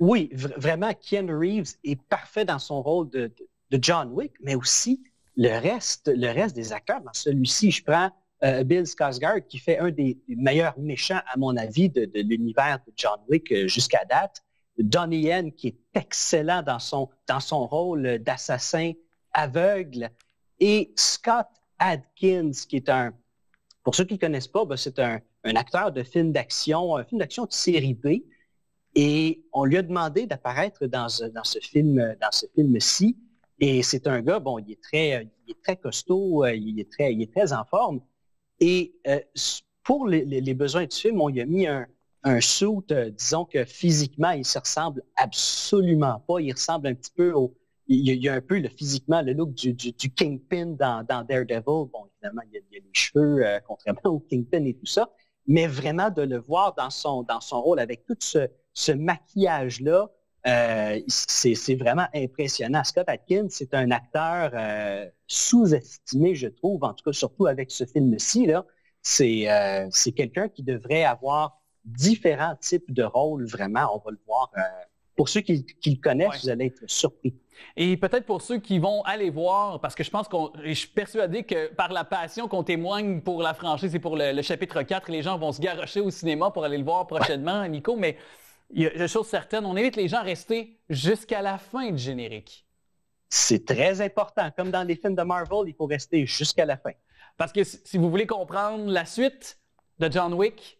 Oui, vraiment, Ken Reeves est parfait dans son rôle de, John Wick, mais aussi le reste, le reste des acteurs. Dans celui-ci, je prends euh, Bill Skarsgård, qui fait un des, meilleurs méchants, à mon avis, de, l'univers de John Wick euh, jusqu'à date. Donnie Yen, qui est excellent dans son, dans son rôle d'assassin aveugle, et Scott Adkins, qui est un, pour ceux qui ne connaissent pas, ben, c'est un, acteur de film d'action, un film d'action de série B, et on lui a demandé d'apparaître dans, ce film, film-ci. Et c'est un gars, bon, il est très, il est très costaud, euh, il est très, il est très en forme. Et euh, pour les, les, besoins du film, on lui a mis un, un suit, euh, disons que physiquement, il se ressemble absolument pas. Il ressemble un petit peu au... Il y a un peu le physiquement, le look du, Kingpin dans, Daredevil. Bon, évidemment, il y a, les cheveux, euh, contrairement au Kingpin et tout ça. Mais vraiment, de le voir dans son, dans son rôle avec tout ce, maquillage-là, euh, c'est vraiment impressionnant. Scott Atkins, c'est un acteur sous-estimé, je trouve, en tout cas, surtout avec ce film-ci. C'est quelqu'un qui devrait avoir différents types de rôles, vraiment. On va le voir. Euh, pour ceux qui, le connaissent, vous allez être surpris. Et peut-être pour ceux qui vont aller voir, parce que je pense qu'on, je suis persuadé que par la passion qu'on témoigne pour la franchise et pour le, chapitre 4, les gens vont se garrocher au cinéma pour aller le voir prochainement, Nico, mais il y a une chose certaine, on évite les gens à rester jusqu'à la fin du générique. C'est très important. Comme dans les films de Marvel, il faut rester jusqu'à la fin. Parce que si vous voulez comprendre la suite de John Wick,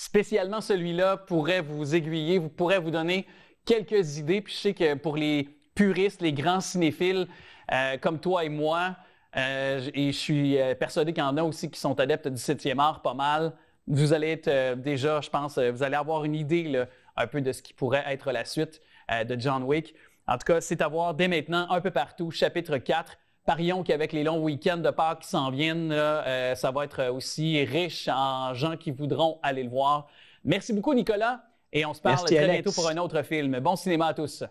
spécialement celui-là pourrait vous aiguiller, vous pourrait vous donner quelques idées. Puis je sais que pour les puristes, les grands cinéphiles euh, comme toi et moi, euh, et je suis euh, persuadé qu'il y en a aussi qui sont adeptes du 7e art pas mal, vous allez être déjà, je pense, vous allez avoir une idée un peu de ce qui pourrait être la suite de John Wick. En tout cas, c'est à voir dès maintenant un peu partout, chapitre 4. Parions qu'avec les longs week-ends de Pâques qui s'en viennent, euh, ça va être aussi riche en gens qui voudront aller le voir. Merci beaucoup, Nicolas, et on se parle très bientôt pour un autre film. Bon cinéma à tous.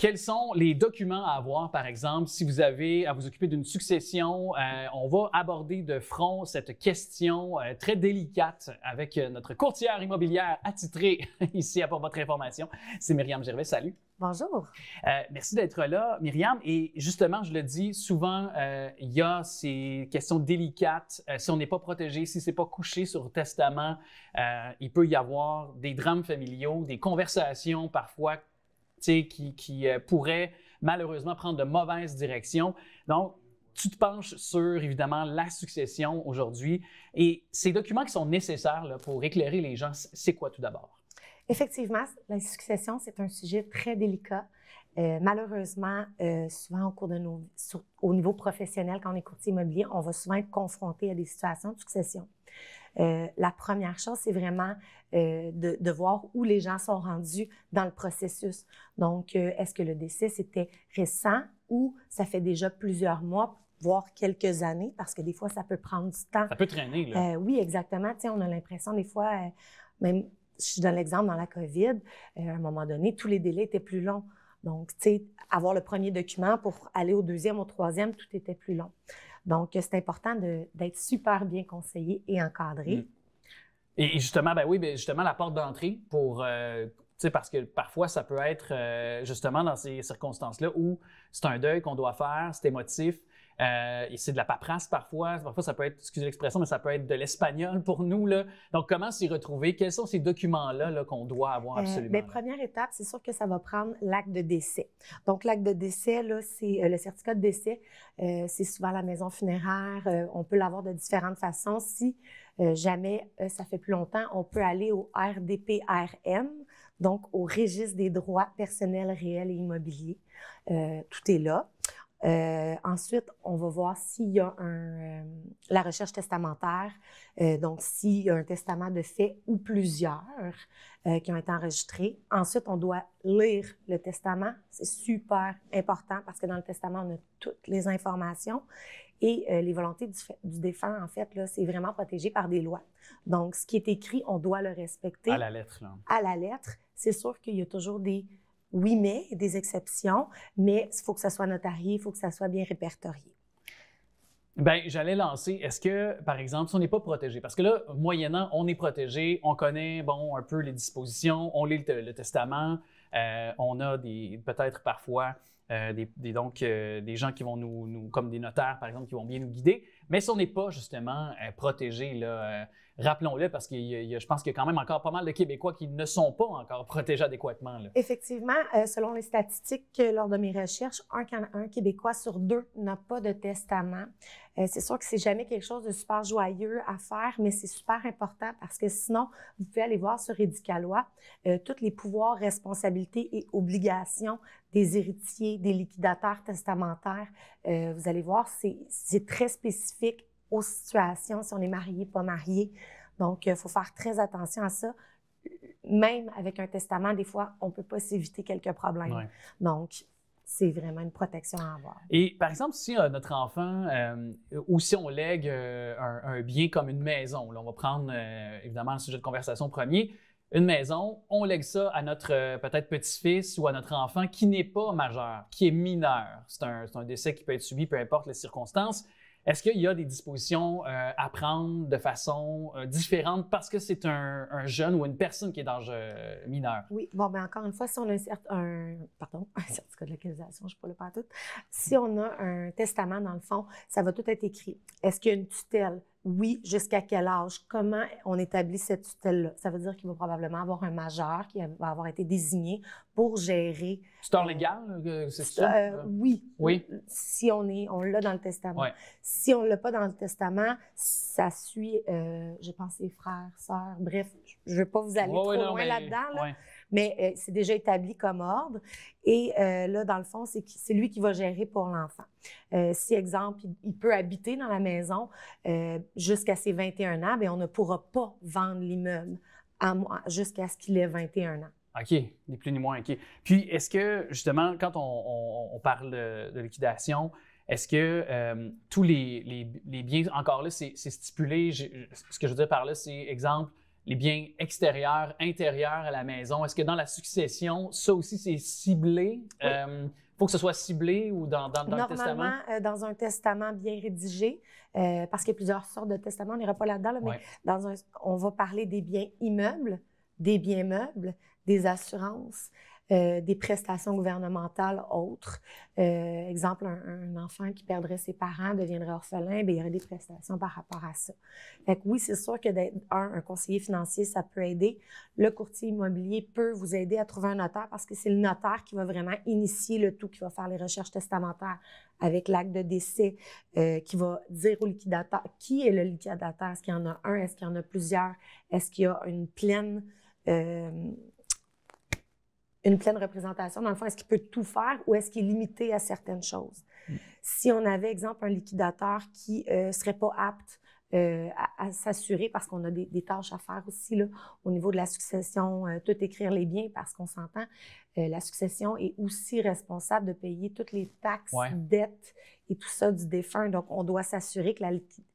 Quels sont les documents à avoir, par exemple, si vous avez à vous occuper d'une succession? Euh, on va aborder de front cette question euh, très délicate avec euh, notre courtière immobilière attitrée ici à Pour Votre Information. C'est Myriam Gervais. Salut. Bonjour. merci d'être là, Myriam. Et justement, je le dis souvent, il y a ces questions délicates. si on n'est pas protégé, si c'est pas couché sur testament, il peut y avoir des drames familiaux, des conversations parfois qui, qui euh, pourrait malheureusement prendre de mauvaises directions. Donc, tu te penches sur, évidemment, la succession aujourd'hui. Et ces documents qui sont nécessaires pour éclairer les gens, c'est quoi tout d'abord? Effectivement, la succession, c'est un sujet très délicat. Euh, malheureusement, euh, souvent au cours de nos, au niveau professionnel, quand on est courtier immobilier, on va souvent être confronté à des situations de succession. Euh, la première chose, c'est vraiment euh, de, voir où les gens sont rendus dans le processus. Donc, euh, est-ce que le décès, c'était récent ou ça fait déjà plusieurs mois, voire quelques années, parce que des fois, ça peut prendre du temps. Ça peut traîner, là. oui, exactement. Tu sais, on a l'impression des fois, même, je donne l'exemple dans la COVID, à un moment donné, tous les délais étaient plus longs. Donc, tu sais, avoir le premier document pour aller au deuxième, au troisième, tout était plus long. Donc, c'est important d'être super bien conseillé et encadré. Mm. Et, justement, ben oui, ben justement, la porte d'entrée pour euh, parce que parfois, ça peut être euh, justement dans ces circonstances-là où c'est un deuil qu'on doit faire, c'est émotif. Euh, et c'est de la paperasse parfois. Parfois, ça peut être, excusez l'expression, mais ça peut être de l'espagnol pour nous. Là. Donc, comment s'y retrouver? Quels sont ces documents-là qu'on doit avoir euh, absolument? bien, première étape, c'est sûr que ça va prendre l'acte de décès. Donc, l'acte de décès, là, c'est euh, le certificat de décès. c'est souvent la maison funéraire. on peut l'avoir de différentes façons. Si jamais ça fait plus longtemps, on peut aller au RDPRM, donc au Registre des droits personnels réels et immobiliers. tout est là. Euh, ensuite, on va voir s'il y a un, euh, la recherche testamentaire, euh, donc s'il y a un testament de fait ou plusieurs qui ont été enregistrés. Ensuite, on doit lire le testament. C'est super important parce que dans le testament, on a toutes les informations. Et les volontés du, du, défunt, en fait, c'est vraiment protégé par des lois. Donc, ce qui est écrit, on doit le respecter. À la lettre, là. À la lettre. C'est sûr qu'il y a toujours des oui, mais des exceptions, mais il faut que ça soit notarié, il faut que ça soit bien répertorié. Ben, j'allais lancer. Est-ce que, par exemple, si on n'est pas protégé, parce que là, moyennant, on est protégé, on connaît, bon, un peu les dispositions, on lit le, testament, euh, on a des, peut-être parfois euh, des, donc, euh, des gens qui vont nous, nous, comme des notaires, par exemple, qui vont bien nous guider. Mais si on n'est pas justement protégé, là, Rappelons-le, parce que je pense qu'il y a quand même encore pas mal de Québécois qui ne sont pas encore protégés adéquatement. Effectivement, euh, selon les statistiques lors de mes recherches, un, Québécois sur deux n'a pas de testament. Euh, c'est sûr que c'est jamais quelque chose de super joyeux à faire, mais c'est super important parce que sinon, vous pouvez aller voir sur Édicalois euh, toutes tous les pouvoirs, responsabilités et obligations des héritiers, des liquidateurs testamentaires. vous allez voir, c'est très spécifique aux situations, si on est marié, pas marié. Donc, il euh, faut faire très attention à ça. Même avec un testament, des fois, on ne peut pas s'éviter quelques problèmes. Donc, c'est vraiment une protection à avoir. Et par exemple, si euh, notre enfant, euh, ou si on lègue un, bien comme une maison, on va prendre évidemment le sujet de conversation premier, une maison, on lègue ça à notre peut-être petit-fils ou à notre enfant qui n'est pas majeur, qui est mineur. C'est un, un, décès qui peut être subi, peu importe les circonstances. Est-ce qu'il y a des dispositions euh, à prendre de façon euh, différente parce que c'est un, jeune ou une personne qui est dans jeu mineur? Oui, bon, mais ben, encore une fois, si on a un, pardon, un certificat de localisation, je ne parle pas à tout, si on a un testament, dans le fond, ça va tout être écrit. Est-ce qu'il y a une tutelle? oui, jusqu'à quel âge, comment on établit cette tutelle-là. Ça veut dire qu'il va probablement avoir un majeur qui va avoir été désigné pour gérer. Tuteur légal, euh, c'est ça? Euh, euh, oui. Oui. Si on est, on l'a dans le testament. Si on l'a pas dans le testament, ça suit, je pense, les frères, sœurs, bref, je ne veux pas vous aller trop loin là-dedans. là dedans mais euh, c'est déjà établi comme ordre. Et euh, là, dans le fond, c'est, lui qui va gérer pour l'enfant. Euh, si, exemple, il, peut habiter dans la maison euh, jusqu'à ses 21 ans, bien, on ne pourra pas vendre l'immeuble jusqu'à ce qu'il ait 21 ans. OK, ni plus ni moins. OK. Puis, est-ce que, justement, quand on, parle de, liquidation, est-ce que tous les, biens, encore là, c'est, stipulé, ce que je veux dire par là, c'est exemple, les biens extérieurs, intérieurs à la maison? Est-ce que dans la succession, ça aussi, c'est ciblé? Il euh, faut que ce soit ciblé ou dans, dans, le testament? Normalement, euh, dans un testament bien rédigé, euh, parce qu'il y a plusieurs sortes de testaments, on n'ira pas là-dedans, mais dans on va parler des biens immeubles, des biens meubles, des assurances, euh, des prestations gouvernementales autres. Euh, exemple, un, enfant qui perdrait ses parents deviendrait orphelin, bien, il y aurait des prestations par rapport à ça. Fait que oui, c'est sûr que d'être un, conseiller financier, ça peut aider. Le courtier immobilier peut vous aider à trouver un notaire parce que c'est le notaire qui va vraiment initier le tout, qui va faire les recherches testamentaires avec l'acte de décès, euh, qui va dire au liquidateur qui est le liquidateur est-ce qu'il y en a un, est-ce qu'il y en a plusieurs, est-ce qu'il y a une pleine... Euh, une pleine représentation. Dans le fond, est-ce qu'il peut tout faire ou est-ce qu'il est limité à certaines choses? Mm. Si on avait, exemple, un liquidateur qui ne euh, serait pas apte euh, à, s'assurer, parce qu'on a des, tâches à faire aussi là, au niveau de la succession, euh, tout écrire les biens, parce qu'on s'entend, la succession est aussi responsable de payer toutes les taxes, dettes et tout ça du défunt. Donc, on doit s'assurer que la,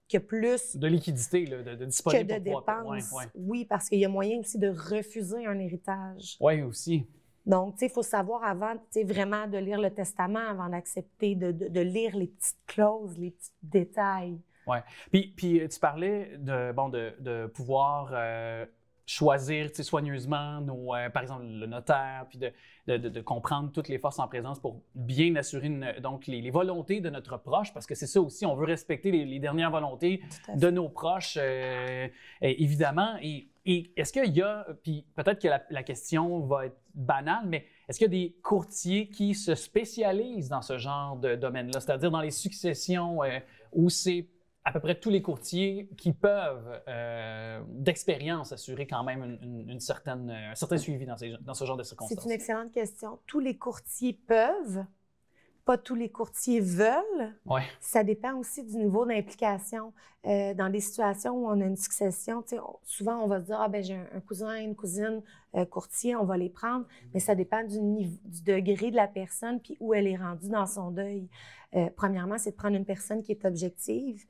que plus de liquidité, de, que de dépenses. Oui, parce qu'il y a moyen aussi de refuser un héritage. Oui, aussi. Donc, il faut savoir avant vraiment de lire le testament, avant d'accepter de, de, lire les petites clauses, les petits détails. Oui. Puis, puis tu parlais de, bon, de, de pouvoir euh, choisir soigneusement nos, euh, par exemple le notaire, puis de, de, comprendre toutes les forces en présence pour bien assurer donc les, volontés de notre proche, parce que c'est ça aussi, on veut respecter les, dernières volontés de nos proches, euh, évidemment. Et, est-ce qu'il y a, puis peut-être que la, question va être banale, mais est-ce qu'il y a des courtiers qui se spécialisent dans ce genre de domaine-là, c'est-à-dire dans les successions ou euh, où c'est à peu près tous les courtiers qui peuvent, euh, d'expérience, assurer quand même une, certaine, euh, un certain suivi dans, ce genre de circonstances? C'est une excellente question. Tous les courtiers peuvent, pas tous les courtiers veulent. Ça dépend aussi du niveau d'implication. Euh, dans des situations où on a une succession, souvent on va se dire ah ben j'ai un, cousin, une cousine courtier, on va les prendre, mais ça dépend du, niveau, du degré de la personne puis où elle est rendue dans son deuil. premièrement, c'est de prendre une personne qui est objective.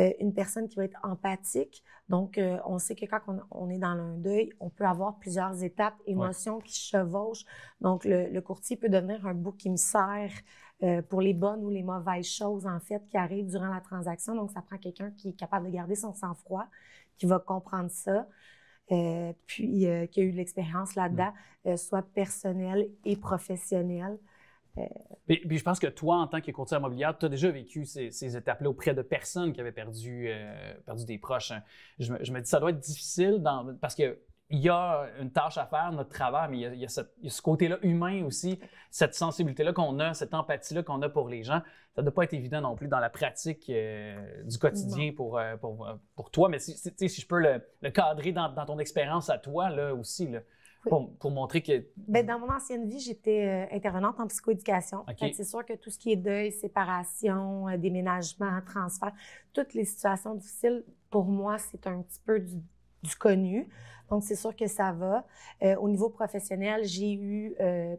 Euh, une personne qui va être empathique. Donc, euh, on sait que quand on, est dans l'un deuil, on peut avoir plusieurs étapes, émotions qui chevauchent. Donc, le, courtier peut devenir un bouc qui me sert euh, pour les bonnes ou les mauvaises choses, en fait, qui arrivent durant la transaction. Donc, ça prend quelqu'un qui est capable de garder son sang-froid, qui va comprendre ça. puis qui a eu de l'expérience là-dedans, mm. soit personnelle et professionnelle. Euh, puis, je pense que toi, en tant que courtier immobilier, tu as déjà vécu ces, étapes-là auprès de personnes qui avaient perdu, euh, perdu des proches. Hein. Je me, je me, dis, ça doit être difficile parce que il y a une tâche à faire, notre travail, mais il y a, ce côté-là humain aussi, cette sensibilité-là qu'on a, cette empathie-là qu'on a pour les gens. Ça ne doit pas être évident non plus dans la pratique euh, du quotidien pour, pour, pour, toi, mais si, si je peux le, le cadrer dans, dans ton expérience à toi là, aussi. Là pour, montrer que. Bien, dans mon ancienne vie, j'étais euh, intervenante en psychoéducation. C'est sûr que tout ce qui est deuil, séparation, euh, déménagement, transfert, toutes les situations difficiles, pour moi, c'est un petit peu du, connu. Donc, c'est sûr que ça va. Euh, au niveau professionnel, j'ai eu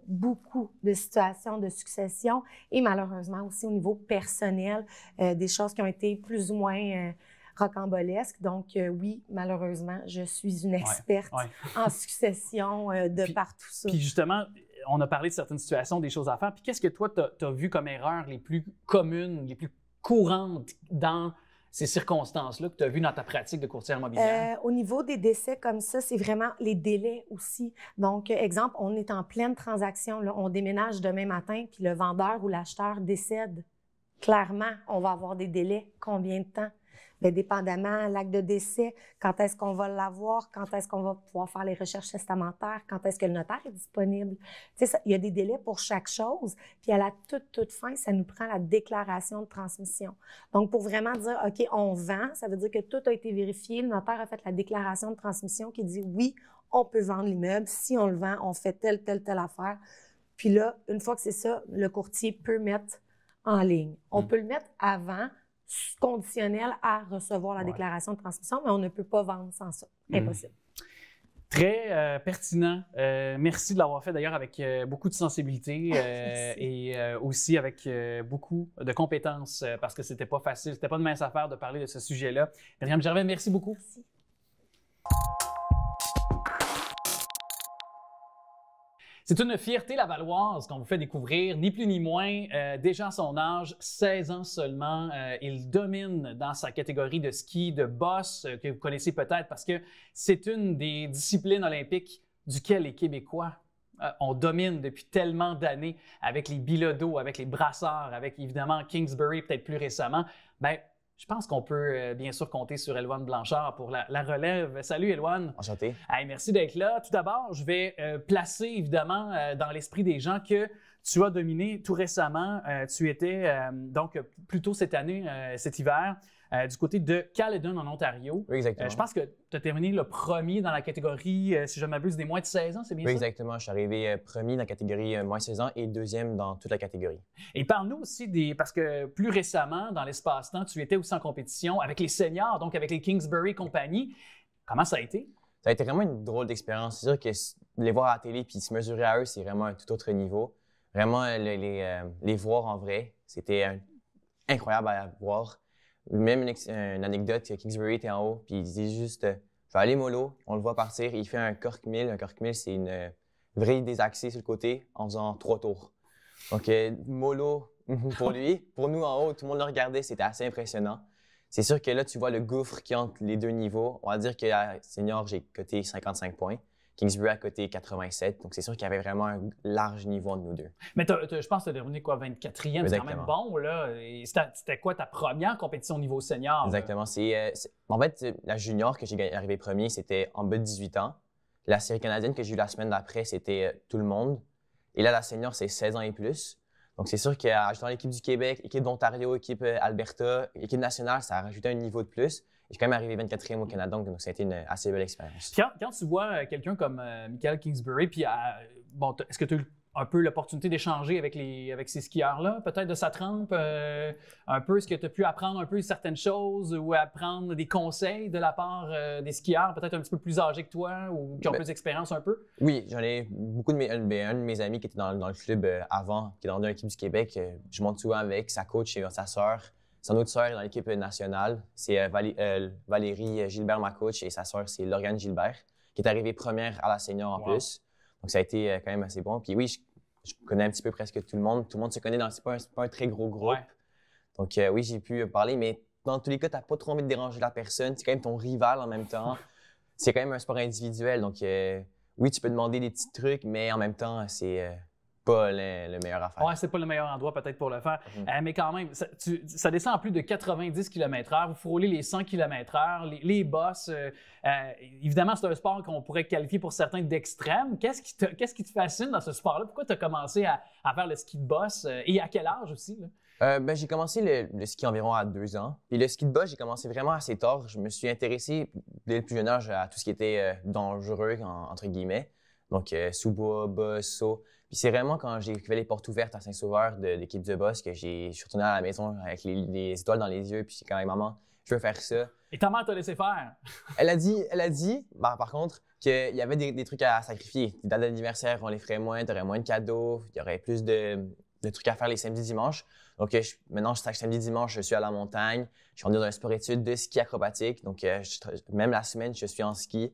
beaucoup de situations de succession et malheureusement aussi au niveau personnel, des choses qui ont été plus ou moins rocambolesque. Donc euh, oui, malheureusement, je suis une experte en succession euh, de partout ça. Puis justement, on a parlé de certaines situations, des choses à faire. Puis qu'est-ce que toi, tu as, vu comme erreurs les plus communes, les plus courantes dans ces circonstances-là que tu as vues dans ta pratique de courtière immobilière? Euh, au niveau des décès comme ça, c'est vraiment les délais aussi. Donc, exemple, on est en pleine transaction, on déménage demain matin, puis le vendeur ou l'acheteur décède. Clairement, on va avoir des délais. Combien de temps? mais dépendamment l'acte de décès, quand est-ce qu'on va l'avoir, quand est-ce qu'on va pouvoir faire les recherches testamentaires, quand est-ce que le notaire est disponible. Tu sais, il y a des délais pour chaque chose. Puis à la toute, toute fin, ça nous prend la déclaration de transmission. Donc, pour vraiment dire, OK, on vend, ça veut dire que tout a été vérifié, le notaire a fait la déclaration de transmission qui dit, oui, on peut vendre l'immeuble, si on le vend, on fait telle, telle, telle affaire. Puis là, une fois que c'est ça, le courtier peut mettre en ligne. On mm. peut le mettre avant, conditionnel à recevoir la déclaration de transmission, mais on ne peut pas vendre sans ça. Mhm. Impossible. Très euh, pertinent. Euh, merci de l'avoir fait d'ailleurs avec euh, beaucoup de sensibilité et aussi avec beaucoup de compétences parce que c'était pas facile, c'était pas de mince affaire de parler de ce sujet-là. Myriam Gervais, merci beaucoup. Merci. C'est une fierté valoise qu'on vous fait découvrir, ni plus ni moins. Euh, déjà à son âge, 16 ans seulement, euh, il domine dans sa catégorie de ski de boss euh, que vous connaissez peut-être parce que c'est une des disciplines olympiques duquel les Québécois ont domine depuis tellement d'années avec les bilodos, avec les brasseurs, avec évidemment Kingsbury peut-être plus récemment. Ben, je pense qu'on peut euh, bien sûr compter sur Éloine Blanchard pour la, relève. Salut Éloine. Enchanté. merci d'être là. Tout d'abord, je vais euh, placer évidemment euh, dans l'esprit des gens que tu as dominé tout récemment. tu étais donc plutôt cette année, cet hiver, euh, du côté de Caledon en Ontario. Oui, exactement. Euh, je pense que tu as terminé le premier dans la catégorie, euh, si je ne m'abuse, des moins de 16 ans, c'est bien oui, Exactement. Je suis arrivé premier dans la catégorie moins de 16 ans et deuxième dans toute la catégorie. Et parle-nous aussi des. Parce que plus récemment, dans l'espace-temps, tu étais aussi en compétition avec les seniors, donc avec les Kingsbury Company. compagnie. Comment ça a été? Ça a été vraiment une drôle d'expérience. C'est sûr que les voir à la télé puis se mesurer à eux, c'est vraiment un tout autre niveau. Vraiment, les, les, les voir en vrai, c'était incroyable à voir. Même une, euh, anecdote, Kingsbury était en haut, puis il dit juste euh, Je vais aller mollo, on le voit partir. Il fait un cork mill. Un cork mill, c'est une euh, vraie désaxée sur le côté en faisant trois tours. Donc, mollo pour lui. Pour nous en haut, tout le monde le regardait, c'était assez impressionnant. C'est sûr que là, tu vois le gouffre qui entre les deux niveaux. On va dire que senior, j'ai coté 55 points. Kingsbury à côté 87. Donc, c'est sûr qu'il y avait vraiment un large niveau entre nous deux. Mais je pense que tu es quoi, 24e? C'est quand même bon, là. C'était quoi ta première compétition au niveau senior? Exactement. Euh, c'est, en fait, la junior que j'ai arrivé premier, c'était en bas de 18 ans. La série canadienne que j'ai eue la semaine d'après, c'était euh, tout le monde. Et là, la senior, c'est 16 ans et plus. Donc, c'est sûr qu'ajoutant l'équipe du Québec, équipe d'Ontario, équipe euh, Alberta, l'équipe nationale, ça a rajouté un niveau de plus. J'ai quand même arrivé 24e au Canada, donc, c'était ça a été une assez belle expérience. Quand, quand tu vois euh, quelqu'un comme euh, Michael Kingsbury, puis euh, bon, est-ce que tu as eu un peu l'opportunité d'échanger avec, les, avec ces skieurs-là, peut-être de sa trempe, un peu ce que tu as pu apprendre un peu certaines choses ou apprendre des conseils de la part des skieurs, peut-être un petit peu plus âgés que toi ou qui ont ben plus d'expérience un peu? Oui, j'en ai beaucoup de mes, ben, un, de mes amis qui était dans, dans le club avant, qui est dans l'équipe du Québec. je monte souvent avec sa coach et sa sœur. Son autre sœur dans l'équipe nationale, c'est euh, euh, Valérie Gilbert Macouche et sa soeur, c'est Lauriane Gilbert, qui est arrivée première à la senior en plus. Donc ça a été euh, quand même assez bon. Puis oui, je, connais un petit peu presque tout le monde. Tout le monde se connaît dans c'est pas, un très gros groupe. Donc oui, j'ai pu parler, mais dans tous les cas, tu pas trop envie de déranger la personne. C'est quand même ton rival en même temps. c'est quand même un sport individuel. Donc oui, tu peux demander des petits trucs, mais en même temps, c'est pas le, meilleur c'est pas le meilleur endroit peut-être pour le faire. Mhm. Euh, mais quand même, ça, descend à plus de 90 km/h. Vous frôlez les 100 km/h, les, les bosses. Euh, euh, évidemment, c'est un sport qu'on pourrait qualifier pour certains d'extrême. Qu'est-ce qui, te, qui te fascine dans ce sport-là? Pourquoi tu as commencé à, faire le ski de boss et à quel âge aussi? ben, j'ai commencé le, ski environ à deux ans. Puis le ski de boss, j'ai commencé vraiment assez tard. Je me suis intéressé dès le plus jeune âge à tout ce qui était dangereux, entre guillemets. Donc, sous-bois, boss, saut. Puis c'est vraiment quand j'ai fait les portes ouvertes à Saint-Sauveur de, l'équipe de boss que j'ai, je retourné à la maison avec les, étoiles dans les yeux. Puis quand même, maman, je veux faire ça. Et ta mère t'a laissé faire? elle a dit, elle a dit bah, par contre, qu'il y avait des, trucs à sacrifier. Des dates d'anniversaire, on les ferait moins, aurait moins de cadeaux, il y aurait plus de, trucs à faire les samedis, dimanches. Donc maintenant, je, chaque samedi, dimanche, je suis à la montagne. Je suis rendu dans un sport étude de ski acrobatique. Donc euh, même la semaine, je suis en ski.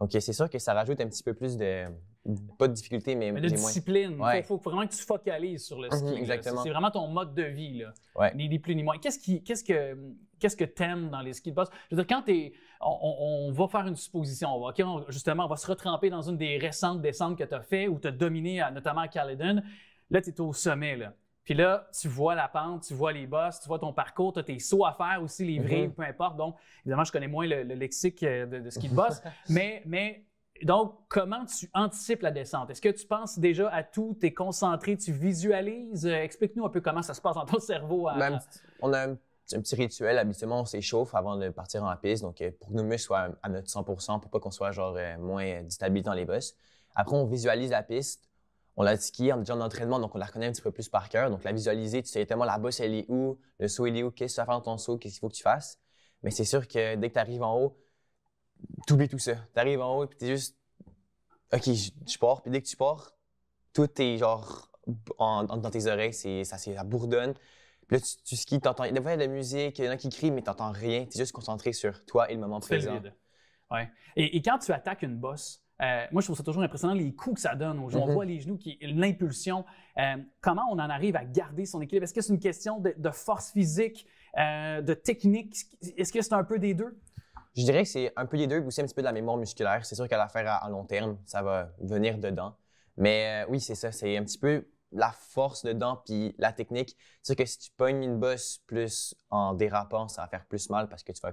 Donc c'est sûr que ça rajoute un petit peu plus de, Mmh. pas de difficulté, mais, mais de discipline. Il faut, vraiment que tu focalises sur le mmh, ski. exactement. C'est vraiment ton mode de vie, là. Ni, plus ni moins. Qu'est-ce qui, qu'est-ce que, qu'est-ce que t'aimes dans les skis de boss Je veux dire, quand t'es, on, va faire une supposition, on va, justement, on va se retremper dans une des récentes descentes que tu as fait où tu as dominé, notamment à Caledon. Là, tu es au sommet, là. Puis là, tu vois la pente, tu vois les bosses, tu vois ton parcours, tu as tes sauts à faire aussi, les mmh. vrais, peu importe. Donc, évidemment, je connais moins le, lexique euh, de, ski de boss, mais, mais donc, comment tu anticipes la descente? Est-ce que tu penses déjà à tout, tu es concentré, tu visualises? Euh, explique-nous un peu comment ça se passe dans ton cerveau. Ben, on a un, petit rituel. Habituellement, on s'échauffe avant de partir en piste. Donc, euh, pour que nos muscles soient à notre 100 pour pas qu'on soit genre euh, moins déstabilisés dans les bosses. Après, on visualise la piste. On l'a skie, on est déjà en entraînement, donc on la reconnaît un petit peu plus par cœur. Donc, la visualiser, tu sais tellement la bosse, elle est où, le saut, il est où, qu'est-ce que tu vas faire dans ton saut, qu'est-ce qu'il faut que tu fasses. Mais c'est sûr que dès que tu arrives en haut, t'oublies tout ça. T'arrives en haut, puis t'es juste, OK, je pars. Puis dès que tu pars, tout est genre dans tes oreilles, ça, ça bourdonne. Puis là, tu, tu skis, t'entends, il y a de la musique, il y en a qui crient, mais t'entends rien. T'es juste concentré sur toi et le moment présent. ouais. Et, et, quand tu attaques une bosse, euh, moi, je trouve ça toujours impressionnant les coups que ça donne aux gens. On mhm. voit les genoux, qui, l'impulsion. Euh, comment on en arrive à garder son équilibre? Est-ce que c'est une question de, force physique, euh, de technique? Est-ce que c'est un peu des deux? Je dirais que c'est un peu les deux, aussi un petit peu de la mémoire musculaire. C'est sûr qu'à la faire à, long terme, ça va venir dedans. Mais euh, oui, c'est ça, c'est un petit peu la force dedans puis la technique. C'est sûr que si tu pognes une bosse plus en dérapant, ça va faire plus mal parce que tu vas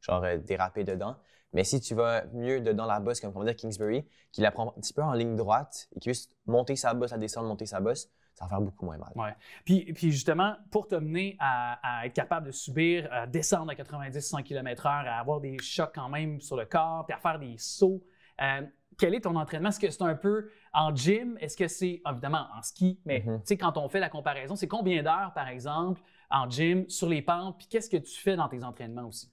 genre euh, déraper dedans. Mais si tu vas mieux dedans la bosse, comme on dire Kingsbury, qui la prend un petit peu en ligne droite et qui juste monter sa bosse, la descendre, monter sa bosse, ça va faire beaucoup moins mal. Puis, justement, pour te à, être capable de subir, euh, descendre à 90-100 km/h, à avoir des chocs quand même sur le corps, puis à faire des sauts, euh, quel est ton entraînement? Est-ce que c'est un peu en gym? Est-ce que c'est évidemment en ski? Mais mm-hmm. tu sais, quand on fait la comparaison, c'est combien d'heures, par exemple, en gym, sur les pentes? Puis qu'est-ce que tu fais dans tes entraînements aussi?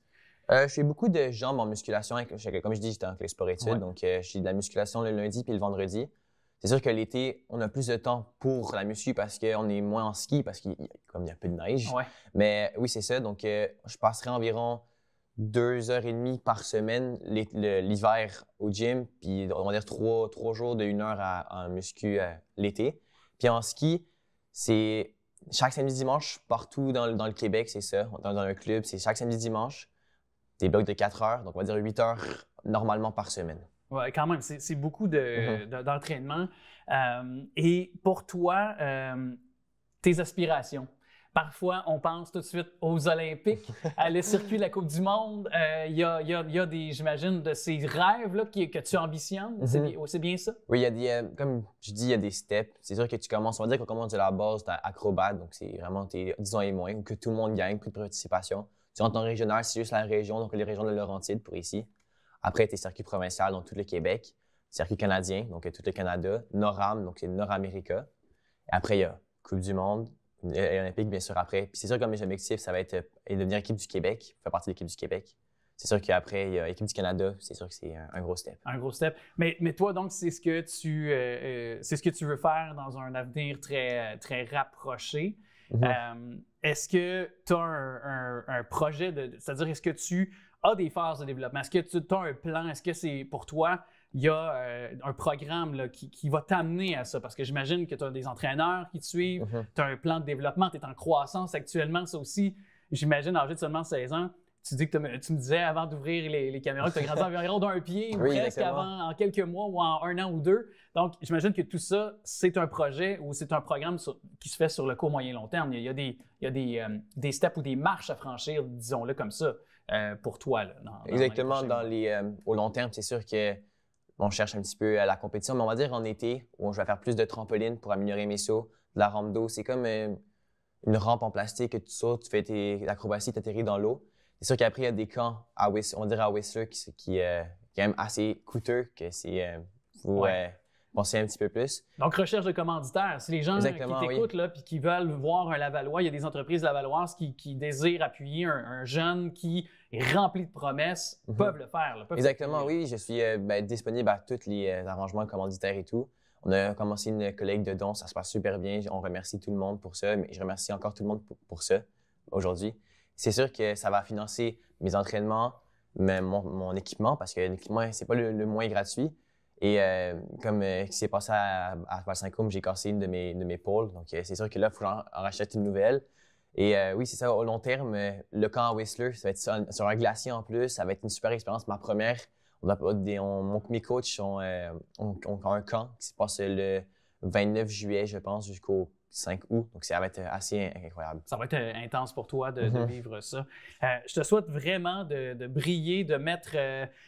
Euh, je fais beaucoup de jambes en musculation. Comme je dis, j'étais en clé sport études, donc je fais de la musculation le lundi puis le vendredi. C'est sûr que l'été, on a plus de temps pour la muscu parce qu'on est moins en ski, parce qu'il y, comme il a peu de neige. Mais oui, c'est ça. Donc, euh, je passerai environ deux heures et demie par semaine l'hiver au gym, puis on va dire trois, jours de une heure en muscu euh, l'été. Puis en ski, c'est chaque samedi dimanche partout dans, le Québec, c'est ça. Dans, dans un club, c'est chaque samedi dimanche, des blocs de quatre heures, donc on va dire huit heures normalement par semaine. Ouais, quand même, c'est beaucoup mm-hmm. d'entraînement. Euh, et pour toi, euh, tes aspirations. Parfois, on pense tout de suite aux Olympiques, à le circuit de la Coupe du Monde. Euh, il y, a, y, a, des, j'imagine, de ces rêves là, que tu ambitionnes. C'est mm-hmm. bien, ça? Oui, y a des, comme je dis, il y a des steps. C'est sûr que tu commences, on va dire qu'on commence de la base, tu acrobate, donc c'est vraiment tes 10 ans et moins, que tout le monde gagne, plus de participation. Tu rentres en régional, c'est juste la région, donc les régions de Laurentide pour ici. Après, tes circuit provincial dans tout le Québec, circuit canadien, donc tout le Canada, NORAM, donc c'est nord et Après, il y a Coupe du monde, et Olympique, bien sûr, après. Puis c'est sûr que mes objectifs, ça va être euh, et devenir équipe du Québec, faire partie de l'équipe du Québec. C'est sûr qu'après, il y a équipe du Canada, c'est sûr que c'est un, gros step. Un gros step. Mais, mais toi, donc, c'est ce que tu euh, euh, c'est ce que tu veux faire dans un avenir très, très rapproché. Mm-hmm. est-ce que tu as un, projet de. C'est-à-dire, est-ce que tu a des phases de développement? Est-ce que tu as un plan? Est-ce que c'est pour toi, il y a euh, un programme qui, va t'amener à ça? Parce que j'imagine que tu as des entraîneurs qui te suivent, mm-hmm. tu as un plan de développement, tu es en croissance actuellement, ça aussi, j'imagine, en de seulement 16 ans. Tu, dis que tu me disais avant d'ouvrir les, caméras que tu as grandi environ d'un pied presque avant, en quelques mois ou en un an ou deux. Donc, j'imagine que tout ça, c'est un projet ou c'est un programme qui se fait sur le court, moyen, long terme. Il y a, des, euh, des steps ou des marches à franchir, disons-le comme ça. Euh, pour toi. Là, Exactement. Dans, les, euh, au long terme, c'est sûr que on cherche un petit peu la compétition, mais on va dire en été, où je vais faire plus de trampolines pour améliorer mes sauts, de la rampe d'eau. C'est comme euh, une rampe en plastique que tu sautes, tu fais tes acrobaties, tu atterris dans l'eau. C'est sûr qu'après, il y a des camps, à Whistler, on dirait à Whistler, qui, qui est quand même assez coûteux, que c'est pour ouais. un petit peu plus. Donc, recherche de commanditaires. c'est les gens qui t'écoutent là, puis qui veulent voir un Lavalois, il y a des entreprises Lavaloises qui, qui désirent appuyer un jeune qui remplis rempli de promesses mhm. peuvent le faire. Exactement, oui. Je suis euh, ben, disponible à tous les euh, arrangements commanditaires et tout. On a commencé une collègue de dons, ça se passe super bien. On remercie tout le monde pour ça, mais je remercie encore tout le monde pour, ça aujourd'hui. C'est sûr que ça va financer mes entraînements, mais mon, équipement, parce que l'équipement, c'est pas le, moins gratuit. Et euh, comme c'est passé à, à j'ai cassé une de mes, de mes pôles. Donc, c'est sûr que là, il faut en, en racheter une nouvelle. Et euh, oui, c'est ça, au long terme, euh, le camp à Whistler, ça va être sur un, sur un, glacier en plus, ça va être une super expérience. Ma première, on a des, on, mes coachs euh, ont, ont, un camp qui se passe le 29 juillet, je pense, jusqu'au 5 août. Donc, ça va être euh, assez incroyable. Ça va être euh, intense pour toi de, mm-hmm. vivre ça. Euh, je te souhaite vraiment de, briller, de mettre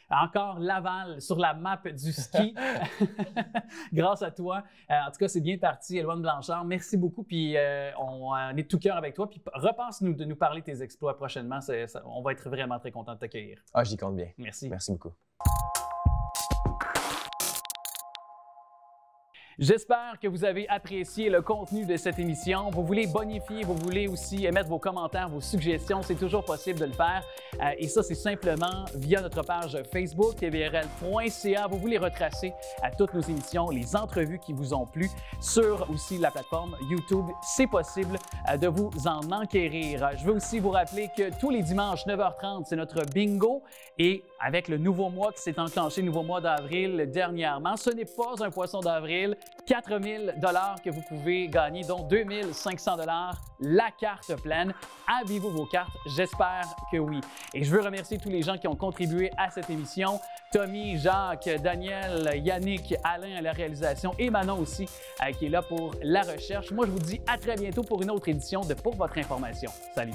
encore Laval sur la map du ski grâce à toi. en tout cas, c'est bien parti, Éloine Blanchard. Merci beaucoup. Puis, on, est de tout cœur avec toi. Puis, repense nous de nous parler de tes exploits prochainement. on va être vraiment très content de t'accueillir. Ah, j'y compte bien. Merci. Merci beaucoup. J'espère que vous avez apprécié le contenu de cette émission. Vous voulez bonifier, vous voulez aussi émettre vos commentaires, vos suggestions, c'est toujours possible de le faire. Euh, et ça, c'est simplement via notre page Facebook, tvrl.ca. Vous voulez retracer à toutes nos émissions, les entrevues qui vous ont plu sur aussi la plateforme YouTube. C'est possible euh, de vous en enquérir. Je veux aussi vous rappeler que tous les dimanches, 9h30, c'est notre bingo. Et avec le nouveau mois qui s'est enclenché, nouveau mois d'avril dernièrement, ce n'est pas un poisson d'avril 4000 dollars que vous pouvez gagner, dont 2500 dollars la carte pleine. Avez-vous vos cartes? J'espère que oui. Et je veux remercier tous les gens qui ont contribué à cette émission. Tommy, Jacques, Daniel, Yannick, Alain à la réalisation et Manon aussi euh, qui est là pour la recherche. Moi, je vous dis à très bientôt pour une autre édition de Pour votre information. Salut!